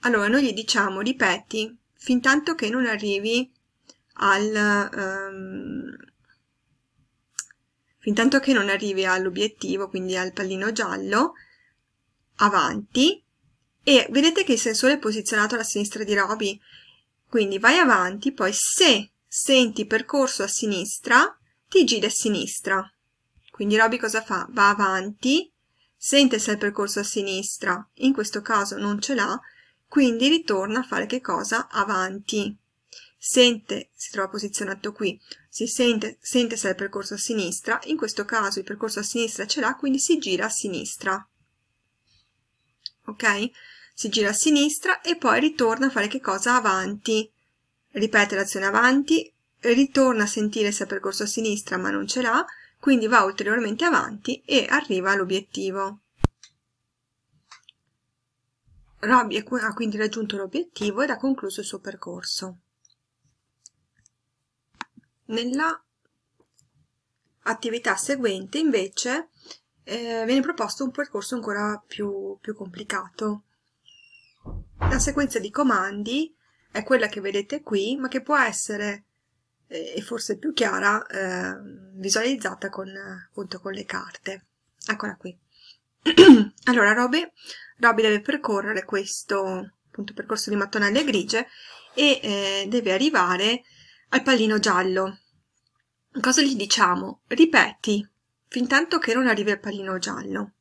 Allora noi gli diciamo ripeti fin tanto che non arrivi al... Um, fin tanto che non arrivi all'obiettivo, quindi al pallino giallo, avanti e vedete che il sensore è posizionato alla sinistra di Roby, quindi vai avanti, poi se senti percorso a sinistra, ti giri a sinistra. Quindi Roby cosa fa? Va avanti, sente se ha il percorso a sinistra, in questo caso non ce l'ha, quindi ritorna a fare che cosa? Avanti. Sente, si trova posizionato qui, si sente, sente se il percorso a sinistra, in questo caso il percorso a sinistra ce l'ha, quindi si gira a sinistra. Ok? Si gira a sinistra e poi ritorna a fare che cosa? Avanti. Ripete l'azione avanti, ritorna a sentire se ha il percorso a sinistra ma non ce l'ha, quindi va ulteriormente avanti e arriva all'obiettivo. Robbie ha quindi raggiunto l'obiettivo ed ha concluso il suo percorso. Nella attività seguente invece eh, viene proposto un percorso ancora più, più complicato. La sequenza di comandi è quella che vedete qui, ma che può essere e forse più chiara eh, visualizzata con, appunto, con le carte. Eccola qui. [CLEARS THROAT] allora, Roby, Roby deve percorrere questo appunto, percorso di mattonelle grigie e eh, deve arrivare al pallino giallo. Cosa gli diciamo? Ripeti, fin tanto che non arrivi al pallino giallo.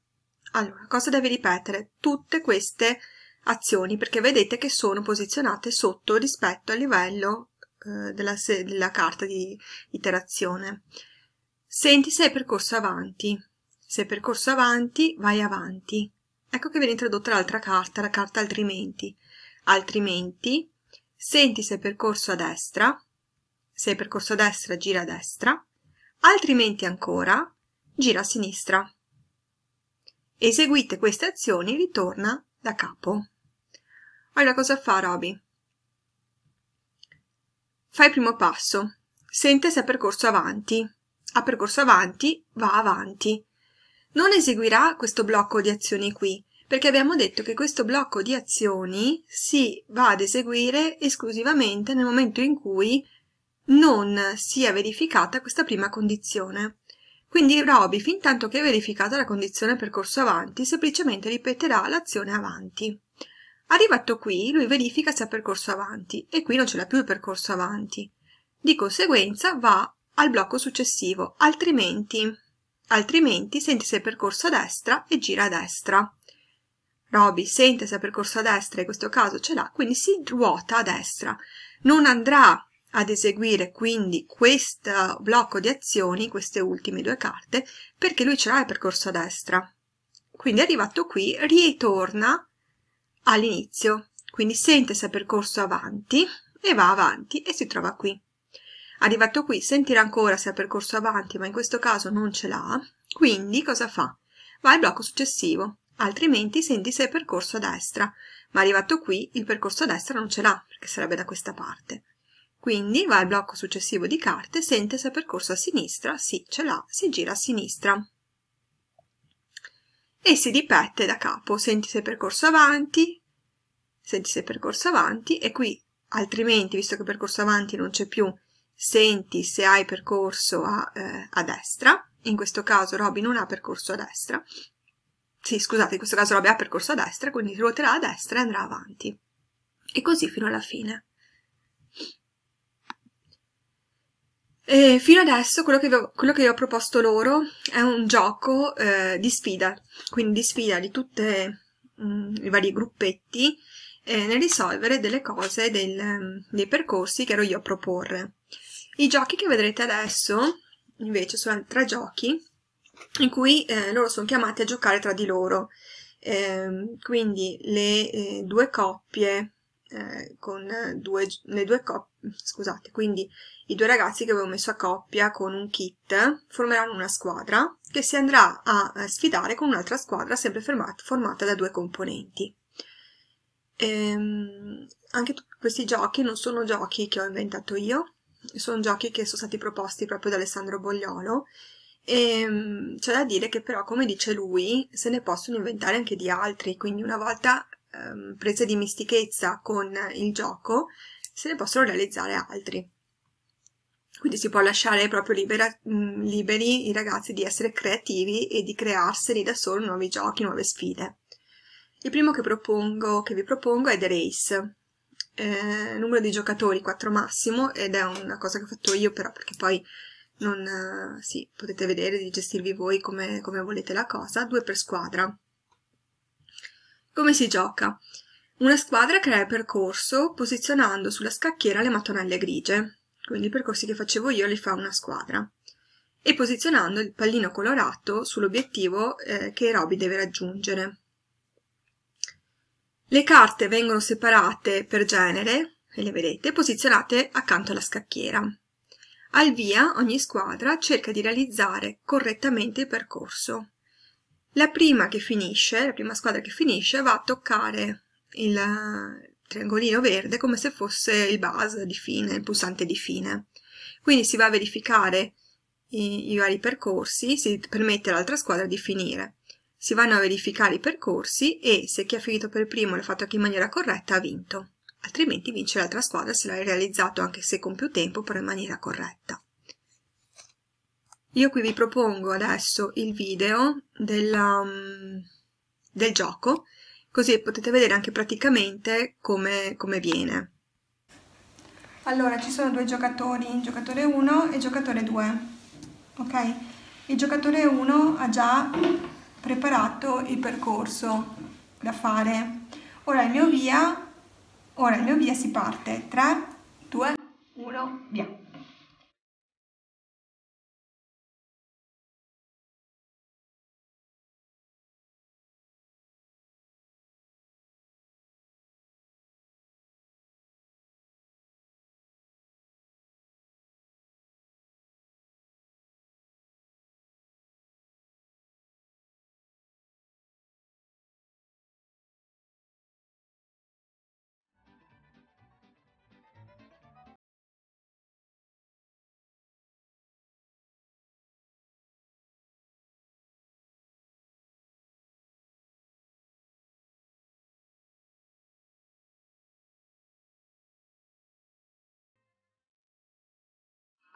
Allora, cosa deve ripetere? Tutte queste azioni, perché vedete che sono posizionate sotto rispetto al livello eh, della, se- della carta di iterazione. Senti se hai percorso avanti. Se hai percorso avanti, vai avanti. Ecco che viene introdotta l'altra carta, la carta altrimenti. Altrimenti, senti se hai percorso a destra. Se hai percorso a destra, gira a destra. Altrimenti ancora, gira a sinistra. Eseguite queste azioni, ritorna da capo. Allora cosa fa Roby? fa il primo passo, sente se ha percorso avanti, ha percorso avanti, va avanti. Non eseguirà questo blocco di azioni qui, perché abbiamo detto che questo blocco di azioni si va ad eseguire esclusivamente nel momento in cui non sia verificata questa prima condizione. Quindi Roby, fin tanto che è verificata la condizione percorso avanti, semplicemente ripeterà l'azione avanti. Arrivato qui, lui verifica se ha percorso avanti e qui non ce l'ha più il percorso avanti. Di conseguenza va al blocco successivo, altrimenti, altrimenti sente se è percorso a destra e gira a destra. Roby sente se ha percorso a destra, in questo caso ce l'ha, quindi si ruota a destra. Non andrà ad eseguire quindi questo blocco di azioni, queste ultime due carte, perché lui ce l'ha il percorso a destra. Quindi arrivato qui, ritorna all'inizio, quindi sente se è percorso avanti e va avanti e si trova qui. Arrivato qui sentirà ancora se ha percorso avanti, ma in questo caso non ce l'ha, quindi cosa fa? Va al blocco successivo, altrimenti senti se è percorso a destra, ma arrivato qui il percorso a destra non ce l'ha, perché sarebbe da questa parte. Quindi va al blocco successivo di carte, sente se è percorso a sinistra, sì, ce l'ha, si gira a sinistra e si ripete da capo, senti se percorso avanti, senti se percorso avanti e qui altrimenti, visto che percorso avanti non c'è più, senti se hai percorso a, eh, a, destra, in questo caso Robby non ha percorso a destra, sì scusate, in questo caso Robby ha percorso a destra, quindi ruoterà a destra e andrà avanti. E così fino alla fine. E fino adesso quello che, vi ho, quello che ho proposto loro è un gioco eh, di sfida, quindi di sfida di tutti mm, i vari gruppetti eh, nel risolvere delle cose, del, mm, dei percorsi che ero io a proporre. I giochi che vedrete adesso invece sono tre giochi in cui eh, loro sono chiamati a giocare tra di loro. Eh, quindi le eh, due coppie eh, con due, le due coppie, scusate, quindi i due ragazzi che avevo messo a coppia con un kit formeranno una squadra che si andrà a sfidare con un'altra squadra sempre formata, formata da due componenti. Ehm, anche t- questi giochi non sono giochi che ho inventato io, sono giochi che sono stati proposti proprio da Alessandro Bogliolo e ehm, c'è da dire che però, come dice lui, se ne possono inventare anche di altri, quindi una volta ehm, prese di mistichezza con il gioco, se ne possono realizzare altri. Quindi si può lasciare proprio libera, mh, mm, liberi i ragazzi di essere creativi e di crearseli da solo nuovi giochi, nuove sfide. Il primo che, propongo, che vi propongo è The Race. Eh, numero di giocatori 4 massimo ed è una cosa che ho fatto io però perché poi non, eh, sì, potete vedere di gestirvi voi come, come volete la cosa, 2 per squadra. Come si gioca? Una squadra crea il percorso posizionando sulla scacchiera le mattonelle grigie quindi i percorsi che facevo io li fa una squadra, e posizionando il pallino colorato sull'obiettivo eh, che Roby deve raggiungere. Le carte vengono separate per genere, e le vedete, posizionate accanto alla scacchiera. Al via ogni squadra cerca di realizzare correttamente il percorso. La prima che finisce, la prima squadra che finisce, va a toccare il, triangolino verde come se fosse il buzz di fine, il pulsante di fine. Quindi si va a verificare i, i vari percorsi, si permette all'altra squadra di finire. Si vanno a verificare i percorsi e se chi ha finito per primo l'ha fatto anche in maniera corretta ha vinto altrimenti vince l'altra squadra se l'hai realizzato anche se con più tempo però in maniera corretta. Io qui vi propongo adesso il video della, mm, del gioco così potete vedere anche praticamente come, come viene. Allora, ci sono due giocatori, giocatore 1 e giocatore 2, ok? Il giocatore 1 ha già preparato il percorso da fare. Ora il mio via, ora il mio via si parte, 3, 2, 1, via.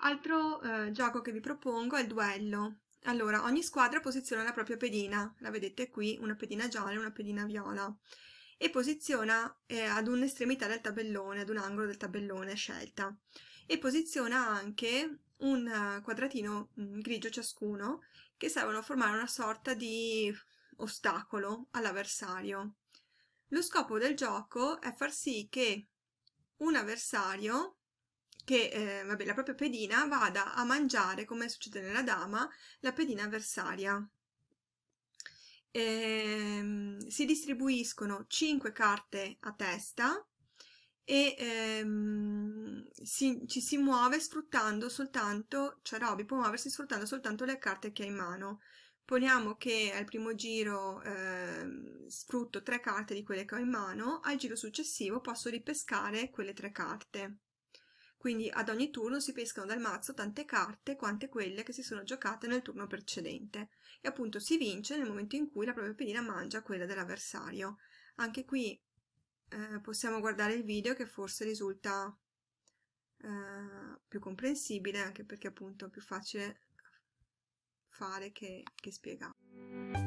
Altro eh, gioco che vi propongo è il duello. Allora, ogni squadra posiziona la propria pedina, la vedete qui, una pedina gialla e una pedina viola, e posiziona eh, ad un'estremità del tabellone, ad un angolo del tabellone scelta, e posiziona anche un eh, quadratino mm, grigio ciascuno che servono a formare una sorta di ostacolo all'avversario. Lo scopo del gioco è far sì che un avversario che eh, vabbè, la propria pedina vada a mangiare, come succede nella dama, la pedina avversaria. E, ehm, si distribuiscono 5 carte a testa e ehm, si, ci si muove sfruttando soltanto, cioè Robby può muoversi sfruttando soltanto le carte che ha in mano. Poniamo che al primo giro eh, sfrutto tre carte di quelle che ho in mano, al giro successivo posso ripescare quelle tre carte quindi ad ogni turno si pescano dal mazzo tante carte quante quelle che si sono giocate nel turno precedente e appunto si vince nel momento in cui la propria pedina mangia quella dell'avversario. Anche qui eh, possiamo guardare il video che forse risulta eh, più comprensibile anche perché appunto è più facile fare che, che spiegare.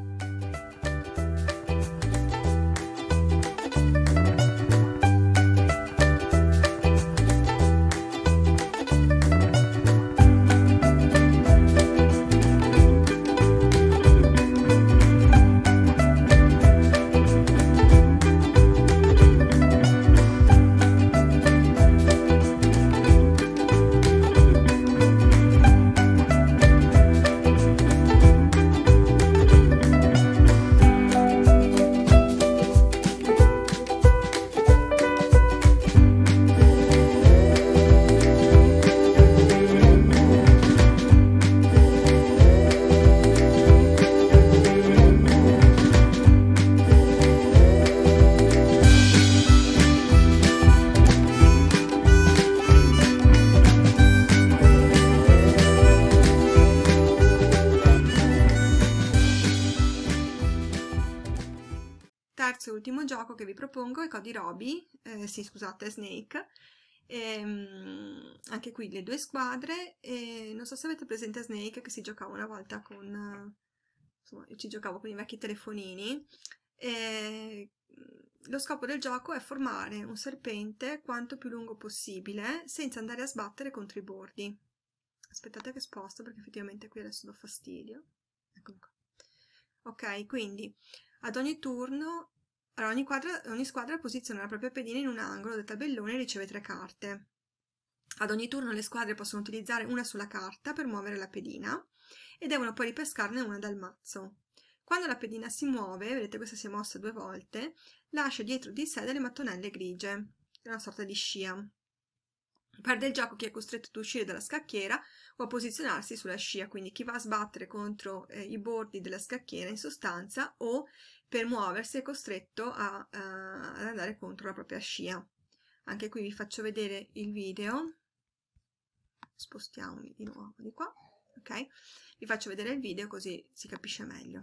propongo è Cody Roby, eh, sì scusate, Snake, ehm, anche qui le due squadre, e non so se avete presente Snake che si giocava una volta con, insomma, ci giocavo con i vecchi telefonini, e lo scopo del gioco è formare un serpente quanto più lungo possibile senza andare a sbattere contro i bordi. Aspettate che sposto perché effettivamente qui adesso do fastidio. Eccomi qua. Ok, quindi ad ogni turno allora, ogni, quadra, ogni squadra posiziona la propria pedina in un angolo del tabellone e riceve tre carte. Ad ogni turno le squadre possono utilizzare una sulla carta per muovere la pedina e devono poi ripescarne una dal mazzo. Quando la pedina si muove, vedete questa si è mossa due volte, lascia dietro di sé delle mattonelle grigie, una sorta di scia. Perde il gioco chi è costretto ad uscire dalla scacchiera o a posizionarsi sulla scia, quindi chi va a sbattere contro eh, i bordi della scacchiera in sostanza o per muoversi è costretto a, uh, ad andare contro la propria scia. Anche qui vi faccio vedere il video. Spostiamoli di nuovo di qua, ok? Vi faccio vedere il video così si capisce meglio.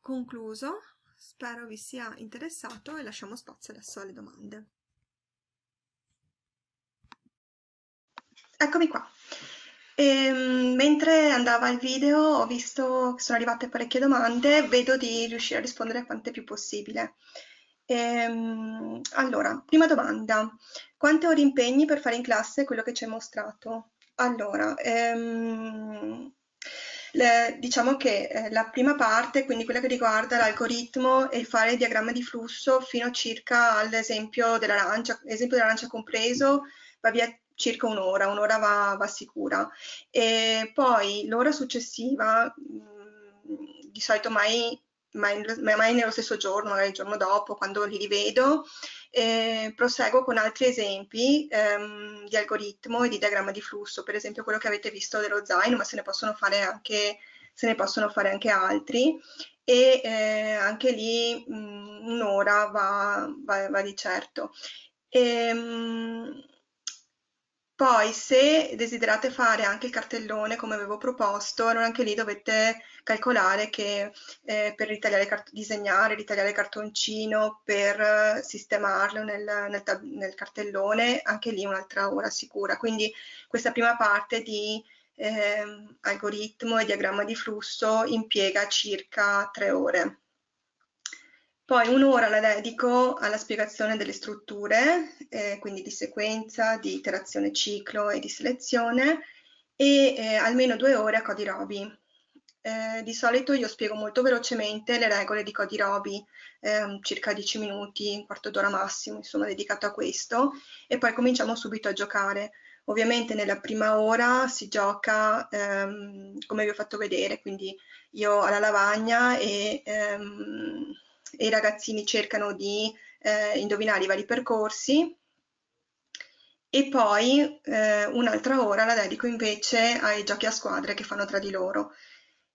concluso, spero vi sia interessato e lasciamo spazio adesso alle domande. Eccomi qua. Ehm, mentre andava il video ho visto che sono arrivate parecchie domande, vedo di riuscire a rispondere quante più possibile. Ehm, allora, prima domanda, quante ore impegni per fare in classe quello che ci hai mostrato? Allora, ehm, le, diciamo che eh, la prima parte, quindi quella che riguarda l'algoritmo e fare il diagramma di flusso fino circa all'esempio dell'arancia, l'esempio dell'arancia compreso, va via circa un'ora, un'ora va, va sicura. E poi l'ora successiva, mh, mm, di solito mai mai, mai nello stesso giorno, magari il giorno dopo, quando li rivedo, e eh, proseguo con altri esempi ehm, di algoritmo e di diagramma di flusso, per esempio quello che avete visto dello zaino, ma se ne possono fare anche, se ne possono fare anche altri e eh, anche lì mm, un'ora va, va, va, di certo. E, ehm, poi se desiderate fare anche il cartellone come avevo proposto, allora anche lì dovete calcolare che eh, per ritagliare, disegnare, ritagliare il cartoncino, per eh, sistemarlo nel, nel, nel cartellone, anche lì un'altra ora sicura. Quindi questa prima parte di eh, algoritmo e diagramma di flusso impiega circa tre ore. Poi un'ora la dedico alla spiegazione delle strutture, eh, quindi di sequenza, di iterazione ciclo e di selezione, e eh, almeno due ore a codi Robi. Eh, di solito io spiego molto velocemente le regole di codi Robi, ehm, circa 10 minuti, un quarto d'ora massimo, insomma, dedicato a questo, e poi cominciamo subito a giocare. Ovviamente nella prima ora si gioca ehm, come vi ho fatto vedere, quindi io alla lavagna e ehm, i ragazzini cercano di eh, indovinare i vari percorsi e poi eh, un'altra ora la dedico invece ai giochi a squadre che fanno tra di loro.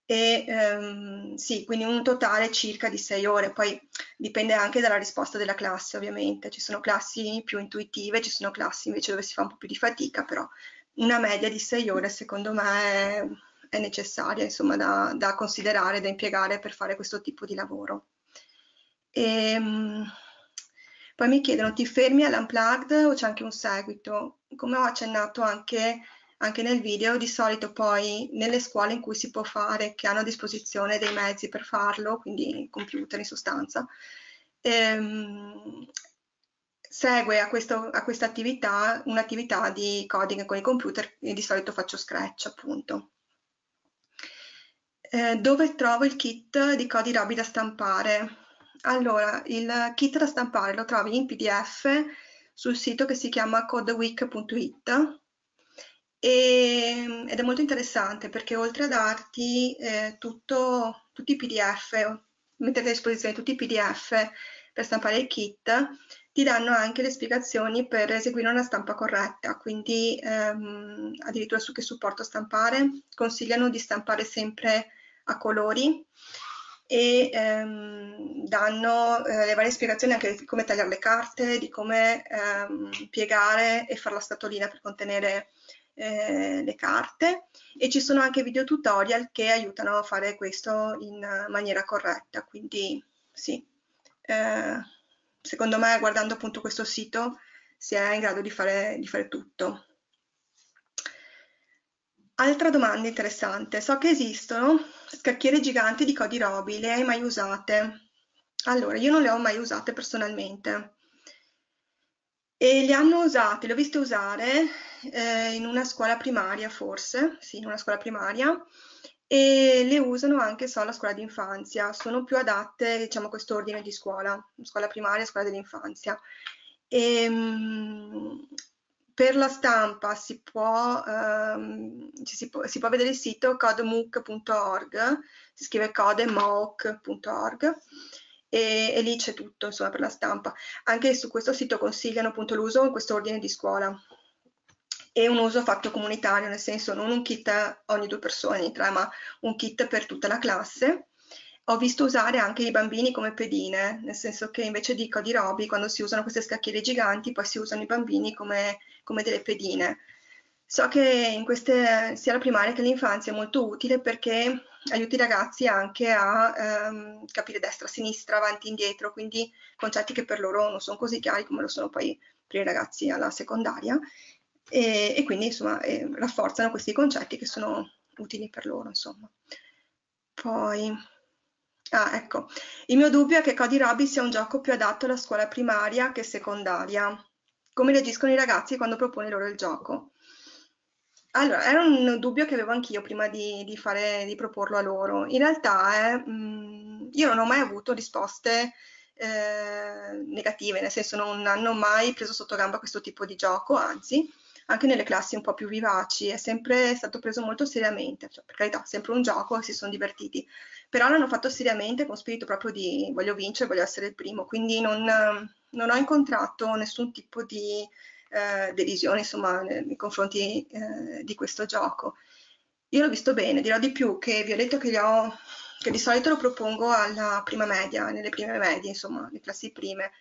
E, ehm, sì, quindi un totale circa di sei ore, poi dipende anche dalla risposta della classe ovviamente, ci sono classi più intuitive, ci sono classi invece dove si fa un po' più di fatica, però una media di sei ore secondo me è, è necessaria insomma da, da considerare, da impiegare per fare questo tipo di lavoro. E, ehm, poi mi chiedono ti fermi all'unplugged o c'è anche un seguito? Come ho accennato anche, anche nel video, di solito poi nelle scuole in cui si può fare, che hanno a disposizione dei mezzi per farlo, quindi computer in sostanza, ehm, segue a, questo, a questa attività un'attività di coding con i computer e di solito faccio Scratch appunto. Eh, dove trovo il kit di Codi Robi da stampare? Allora, il kit da stampare lo trovi in PDF sul sito che si chiama codeweek.it ed è molto interessante perché oltre a darti eh, tutto, tutti i PDF, mettere a disposizione tutti i PDF per stampare il kit, ti danno anche le spiegazioni per eseguire una stampa corretta, quindi ehm, addirittura su che supporto stampare, consigliano di stampare sempre a colori e ehm, danno eh, le varie spiegazioni anche di come tagliare le carte, di come ehm, piegare e fare la scatolina per contenere eh, le carte e ci sono anche video tutorial che aiutano a fare questo in maniera corretta, quindi sì, eh, secondo me guardando appunto questo sito si è in grado di fare, di fare tutto. Altra domanda interessante. So che esistono scacchiere giganti di codi Robi, le hai mai usate? Allora, io non le ho mai usate personalmente. E le hanno usate, le ho viste usare eh, in una scuola primaria forse, sì, in una scuola primaria, e le usano anche, solo alla scuola d'infanzia. Sono più adatte, diciamo, a ordine di scuola, scuola primaria, scuola dell'infanzia. E, ehm, per la stampa si può, um, si, può, si può, vedere il sito codemook.org, si scrive codemooc.org e, e lì c'è tutto insomma, per la stampa. Anche su questo sito consigliano appunto l'uso in questo ordine di scuola e un uso fatto comunitario, nel senso non un kit ogni due persone, ma un kit per tutta la classe. Ho visto usare anche i bambini come pedine, nel senso che invece di Cody robi, quando si usano queste scacchiere giganti, poi si usano i bambini come, come delle pedine. So che in queste, sia la primaria che l'infanzia è molto utile perché aiuti i ragazzi anche a ehm, capire destra, sinistra, avanti, indietro, quindi concetti che per loro non sono così chiari come lo sono poi per i ragazzi alla secondaria e, e quindi insomma eh, rafforzano questi concetti che sono utili per loro insomma. Poi, ah ecco, il mio dubbio è che Cody Robby sia un gioco più adatto alla scuola primaria che secondaria. Come reagiscono i ragazzi quando propone loro il gioco? Allora, era un dubbio che avevo anch'io prima di, di, fare, di proporlo a loro. In realtà eh, io non ho mai avuto risposte eh, negative, nel senso non hanno mai preso sotto gamba questo tipo di gioco, anzi, anche nelle classi un po' più vivaci è sempre stato preso molto seriamente, cioè, per carità, sempre un gioco e si sono divertiti, però l'hanno fatto seriamente con spirito proprio di voglio vincere, voglio essere il primo, quindi non, non ho incontrato nessun tipo di eh, derisione insomma, nei confronti eh, di questo gioco. Io l'ho visto bene, dirò di più che vi ho detto che, ho, che di solito lo propongo alla prima media, nelle prime medie, insomma, le classi prime.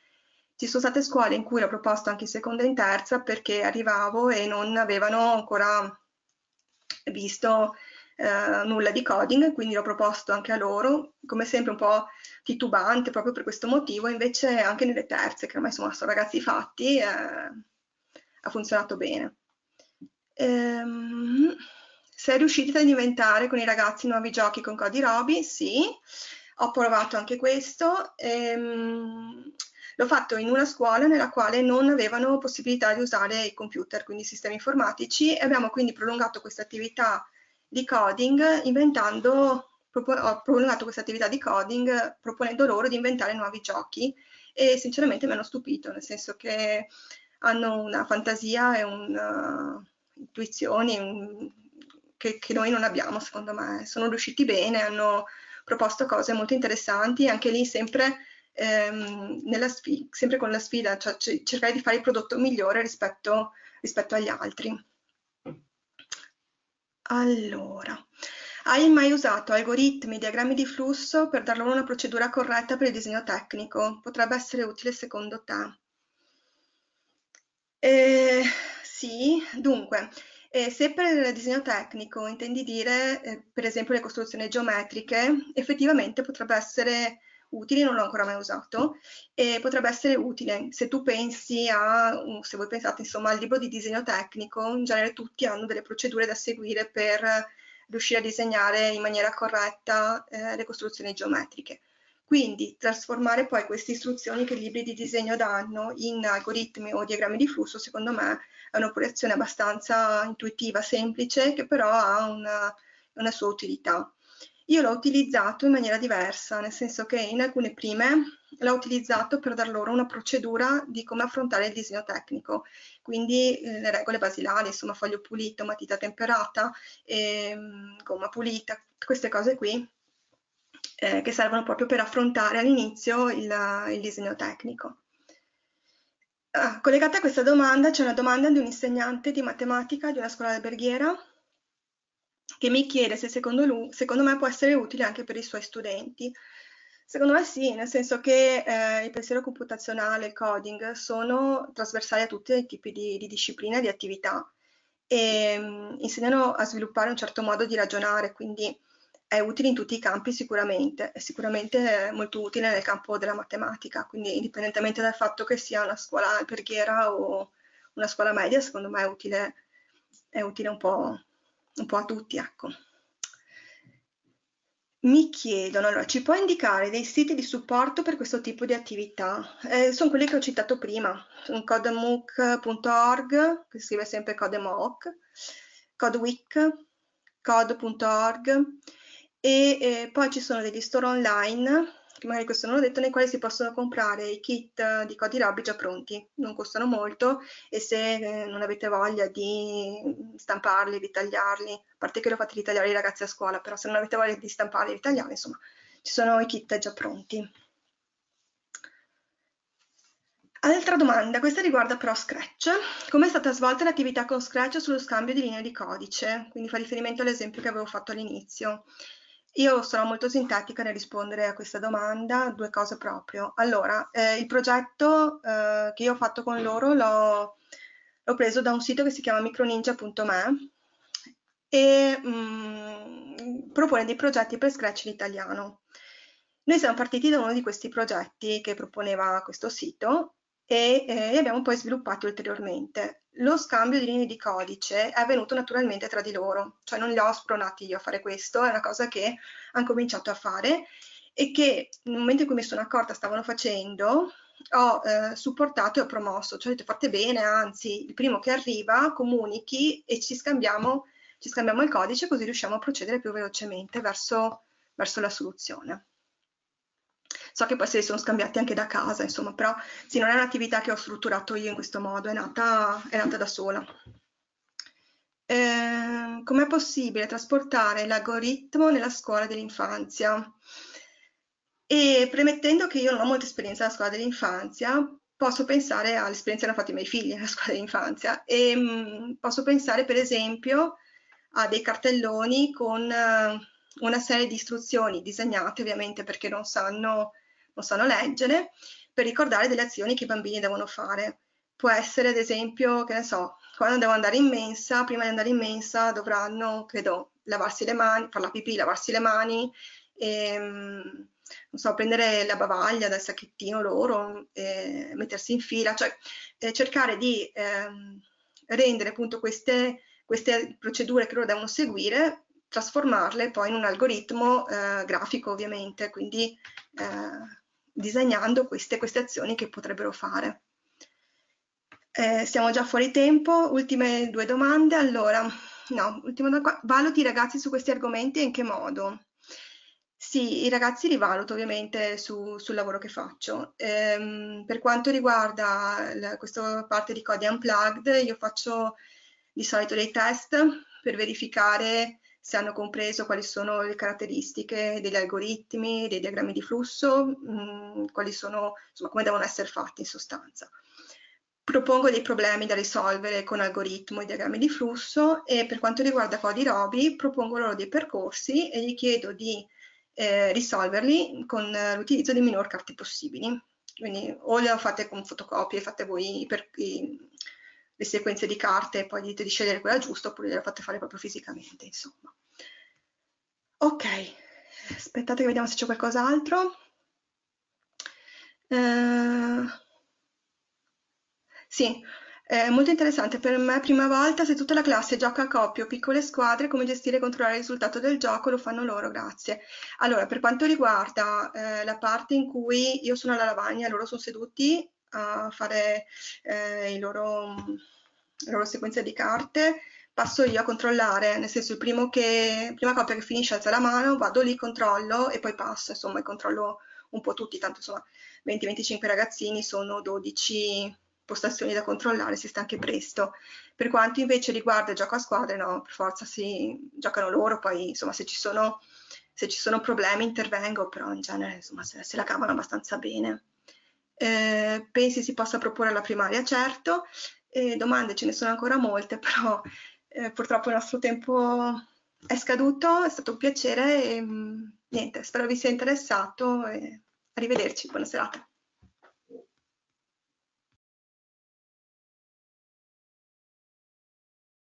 Ci sono state scuole in cui l'ho proposto anche in seconda e in terza perché arrivavo e non avevano ancora visto eh, nulla di coding, quindi l'ho proposto anche a loro, come sempre un po' titubante proprio per questo motivo, invece anche nelle terze, che ormai insomma sono ragazzi fatti, eh, ha funzionato bene. Ehm, sei riuscita ad inventare con i ragazzi nuovi giochi con Cody Roby? Sì, ho provato anche questo. Ehm, l'ho fatto in una scuola nella quale non avevano possibilità di usare i computer, quindi sistemi informatici, e abbiamo quindi prolungato questa attività di coding inventando ho prolungato questa attività di coding proponendo loro di inventare nuovi giochi e sinceramente mi hanno stupito, nel senso che hanno una fantasia e un'intuizione eh, uh, un, che, che, noi non abbiamo, secondo me. Sono riusciti bene, hanno proposto cose molto interessanti, anche lì sempre, ehm, sempre con la sfida, cioè cercare di fare il prodotto migliore rispetto, rispetto agli altri. Allora, hai mai usato algoritmi, diagrammi di flusso per dar loro una procedura corretta per il disegno tecnico? Potrebbe essere utile secondo te? Eh, sì, dunque, ehm, se per il disegno tecnico intendi dire, ehm, per esempio, le costruzioni geometriche, effettivamente potrebbe essere utile, non l'ho ancora mai usato, e potrebbe essere utile se tu pensi a, se voi pensate insomma al libro di disegno tecnico, in genere tutti hanno delle procedure da seguire per riuscire a disegnare in maniera corretta eh, le costruzioni geometriche. Quindi trasformare poi queste istruzioni che i libri di disegno danno in algoritmi o diagrammi di flusso, secondo me è un'operazione abbastanza intuitiva, semplice, che però ha una, una sua utilità. Io l'ho utilizzato in maniera diversa, nel senso che in alcune prime l'ho utilizzato per dar loro una procedura di come affrontare il disegno tecnico, quindi eh, le regole basilari, insomma foglio pulito, matita temperata, e, ehm, gomma pulita, queste cose qui eh, che servono proprio per affrontare all'inizio il, il, disegno tecnico. Ah, collegata a questa domanda c'è una domanda di un insegnante di matematica di una scuola alberghiera che mi chiede se secondo, lui, secondo me può essere utile anche per i suoi studenti. Secondo me sì, nel senso che eh, il pensiero computazionale, e il coding, sono trasversali a tutti i tipi di, di discipline e di attività e mh, mm, insegnano a sviluppare un certo modo di ragionare, quindi è utile in tutti i campi sicuramente, è sicuramente molto utile nel campo della matematica, quindi indipendentemente dal fatto che sia una scuola alberghiera o una scuola media, secondo me è utile, è utile un, po', un, po', a tutti. Ecco. Mi chiedono, allora, ci puoi indicare dei siti di supporto per questo tipo di attività? Eh, sono quelli che ho citato prima, codemook.org, che scrive sempre codemoc, codewic, code.org, e eh, poi ci sono degli store online, che magari questo non l'ho detto, nei quali si possono comprare i kit eh, di Cody Rabbi già pronti, non costano molto e se eh, non avete voglia di stamparli, di tagliarli, a parte che lo fate ritagliare ai ragazzi a scuola, però se non avete voglia di stamparli, di tagliarli, insomma, ci sono i kit già pronti. Altra domanda, questa riguarda però Scratch. Come è stata svolta l'attività con Scratch sullo scambio di linee di codice? Quindi fa riferimento all'esempio che avevo fatto all'inizio. Io sarò molto sintetica nel rispondere a questa domanda, due cose proprio. Allora, eh, il progetto eh, che io ho fatto con loro l'ho, preso da un sito che si chiama microninja.me e mh, mm, propone dei progetti per Scratch in italiano. Noi siamo partiti da uno di questi progetti che proponeva questo sito e eh, li abbiamo poi sviluppati ulteriormente. Lo scambio di linee di codice è avvenuto naturalmente tra di loro, cioè non li ho spronati io a fare questo, è una cosa che hanno cominciato a fare e che nel momento in cui mi sono accorta stavano facendo, ho eh, supportato e ho promosso, cioè ho detto fate bene, anzi il primo che arriva comunichi e ci scambiamo, ci scambiamo il codice così riusciamo a procedere più velocemente verso, verso la soluzione. So che poi se li sono scambiati anche da casa, insomma, però sì, non è un'attività che ho strutturato io in questo modo, è nata, è nata da sola. Eh, com'è possibile trasportare l'algoritmo nella scuola dell'infanzia? E premettendo che io non ho molta esperienza nella scuola dell'infanzia, posso pensare all'esperienza che hanno fatto i miei figli nella scuola dell'infanzia e ehm, mh, posso pensare per esempio a dei cartelloni con uh, una serie di istruzioni disegnate ovviamente perché non sanno non sanno leggere, per ricordare delle azioni che i bambini devono fare. Può essere, ad esempio, che ne so, quando devono andare in mensa, prima di andare in mensa dovranno, credo, lavarsi le mani, fare la pipì, lavarsi le mani, e, ehm, non so, prendere la bavaglia dal sacchettino loro, mettersi in fila, cioè eh, cercare di eh, rendere appunto queste, queste procedure che loro devono seguire trasformarle poi in un algoritmo eh, grafico ovviamente, quindi eh, disegnando queste, queste azioni che potrebbero fare. Eh, siamo già fuori tempo, ultime due domande. Allora, no, ultima domanda Valuti i ragazzi su questi argomenti e in che modo? Sì, i ragazzi li valuto ovviamente su, sul lavoro che faccio. Ehm, per quanto riguarda la, questa parte di Code Unplugged, io faccio di solito dei test per verificare se hanno compreso quali sono le caratteristiche degli algoritmi, dei diagrammi di flusso, mh, mm, quali sono, insomma, come devono essere fatti in sostanza. Propongo dei problemi da risolvere con algoritmo e diagrammi di flusso e per quanto riguarda Cody Robi propongo loro dei percorsi e gli chiedo di eh, risolverli con eh, l'utilizzo di minor carte possibili. Quindi o le fate con fotocopie, fate voi per, i, le sequenze di carte e poi dite di scegliere quella giusta oppure le fate fare proprio fisicamente, insomma. Ok, aspettate che vediamo se c'è qualcos'altro. Eh, sì, è molto interessante, per me prima volta, se tutta la classe gioca a coppio, piccole squadre, come gestire e controllare il risultato del gioco, lo fanno loro, grazie. Allora, per quanto riguarda eh, la parte in cui io sono alla lavagna loro sono seduti, a fare eh, loro, la loro sequenza di carte, passo io a controllare, nel senso il primo che, prima coppia che finisce alza la mano, vado lì, controllo e poi passo, insomma, e controllo un po' tutti, tanto insomma 20-25 ragazzini sono 12 postazioni da controllare, si sta anche presto. Per quanto invece riguarda il gioco a squadre, no, per forza si giocano loro, poi insomma se ci sono, se ci sono problemi intervengo, però in genere insomma se, se la cavano abbastanza bene. Eh, pensi si possa proporre alla primaria? Certo, eh, domande ce ne sono ancora molte, [LAUGHS] però eh, purtroppo il nostro tempo è scaduto, è stato un piacere e mh, mm, niente, spero vi sia interessato e arrivederci, buona serata.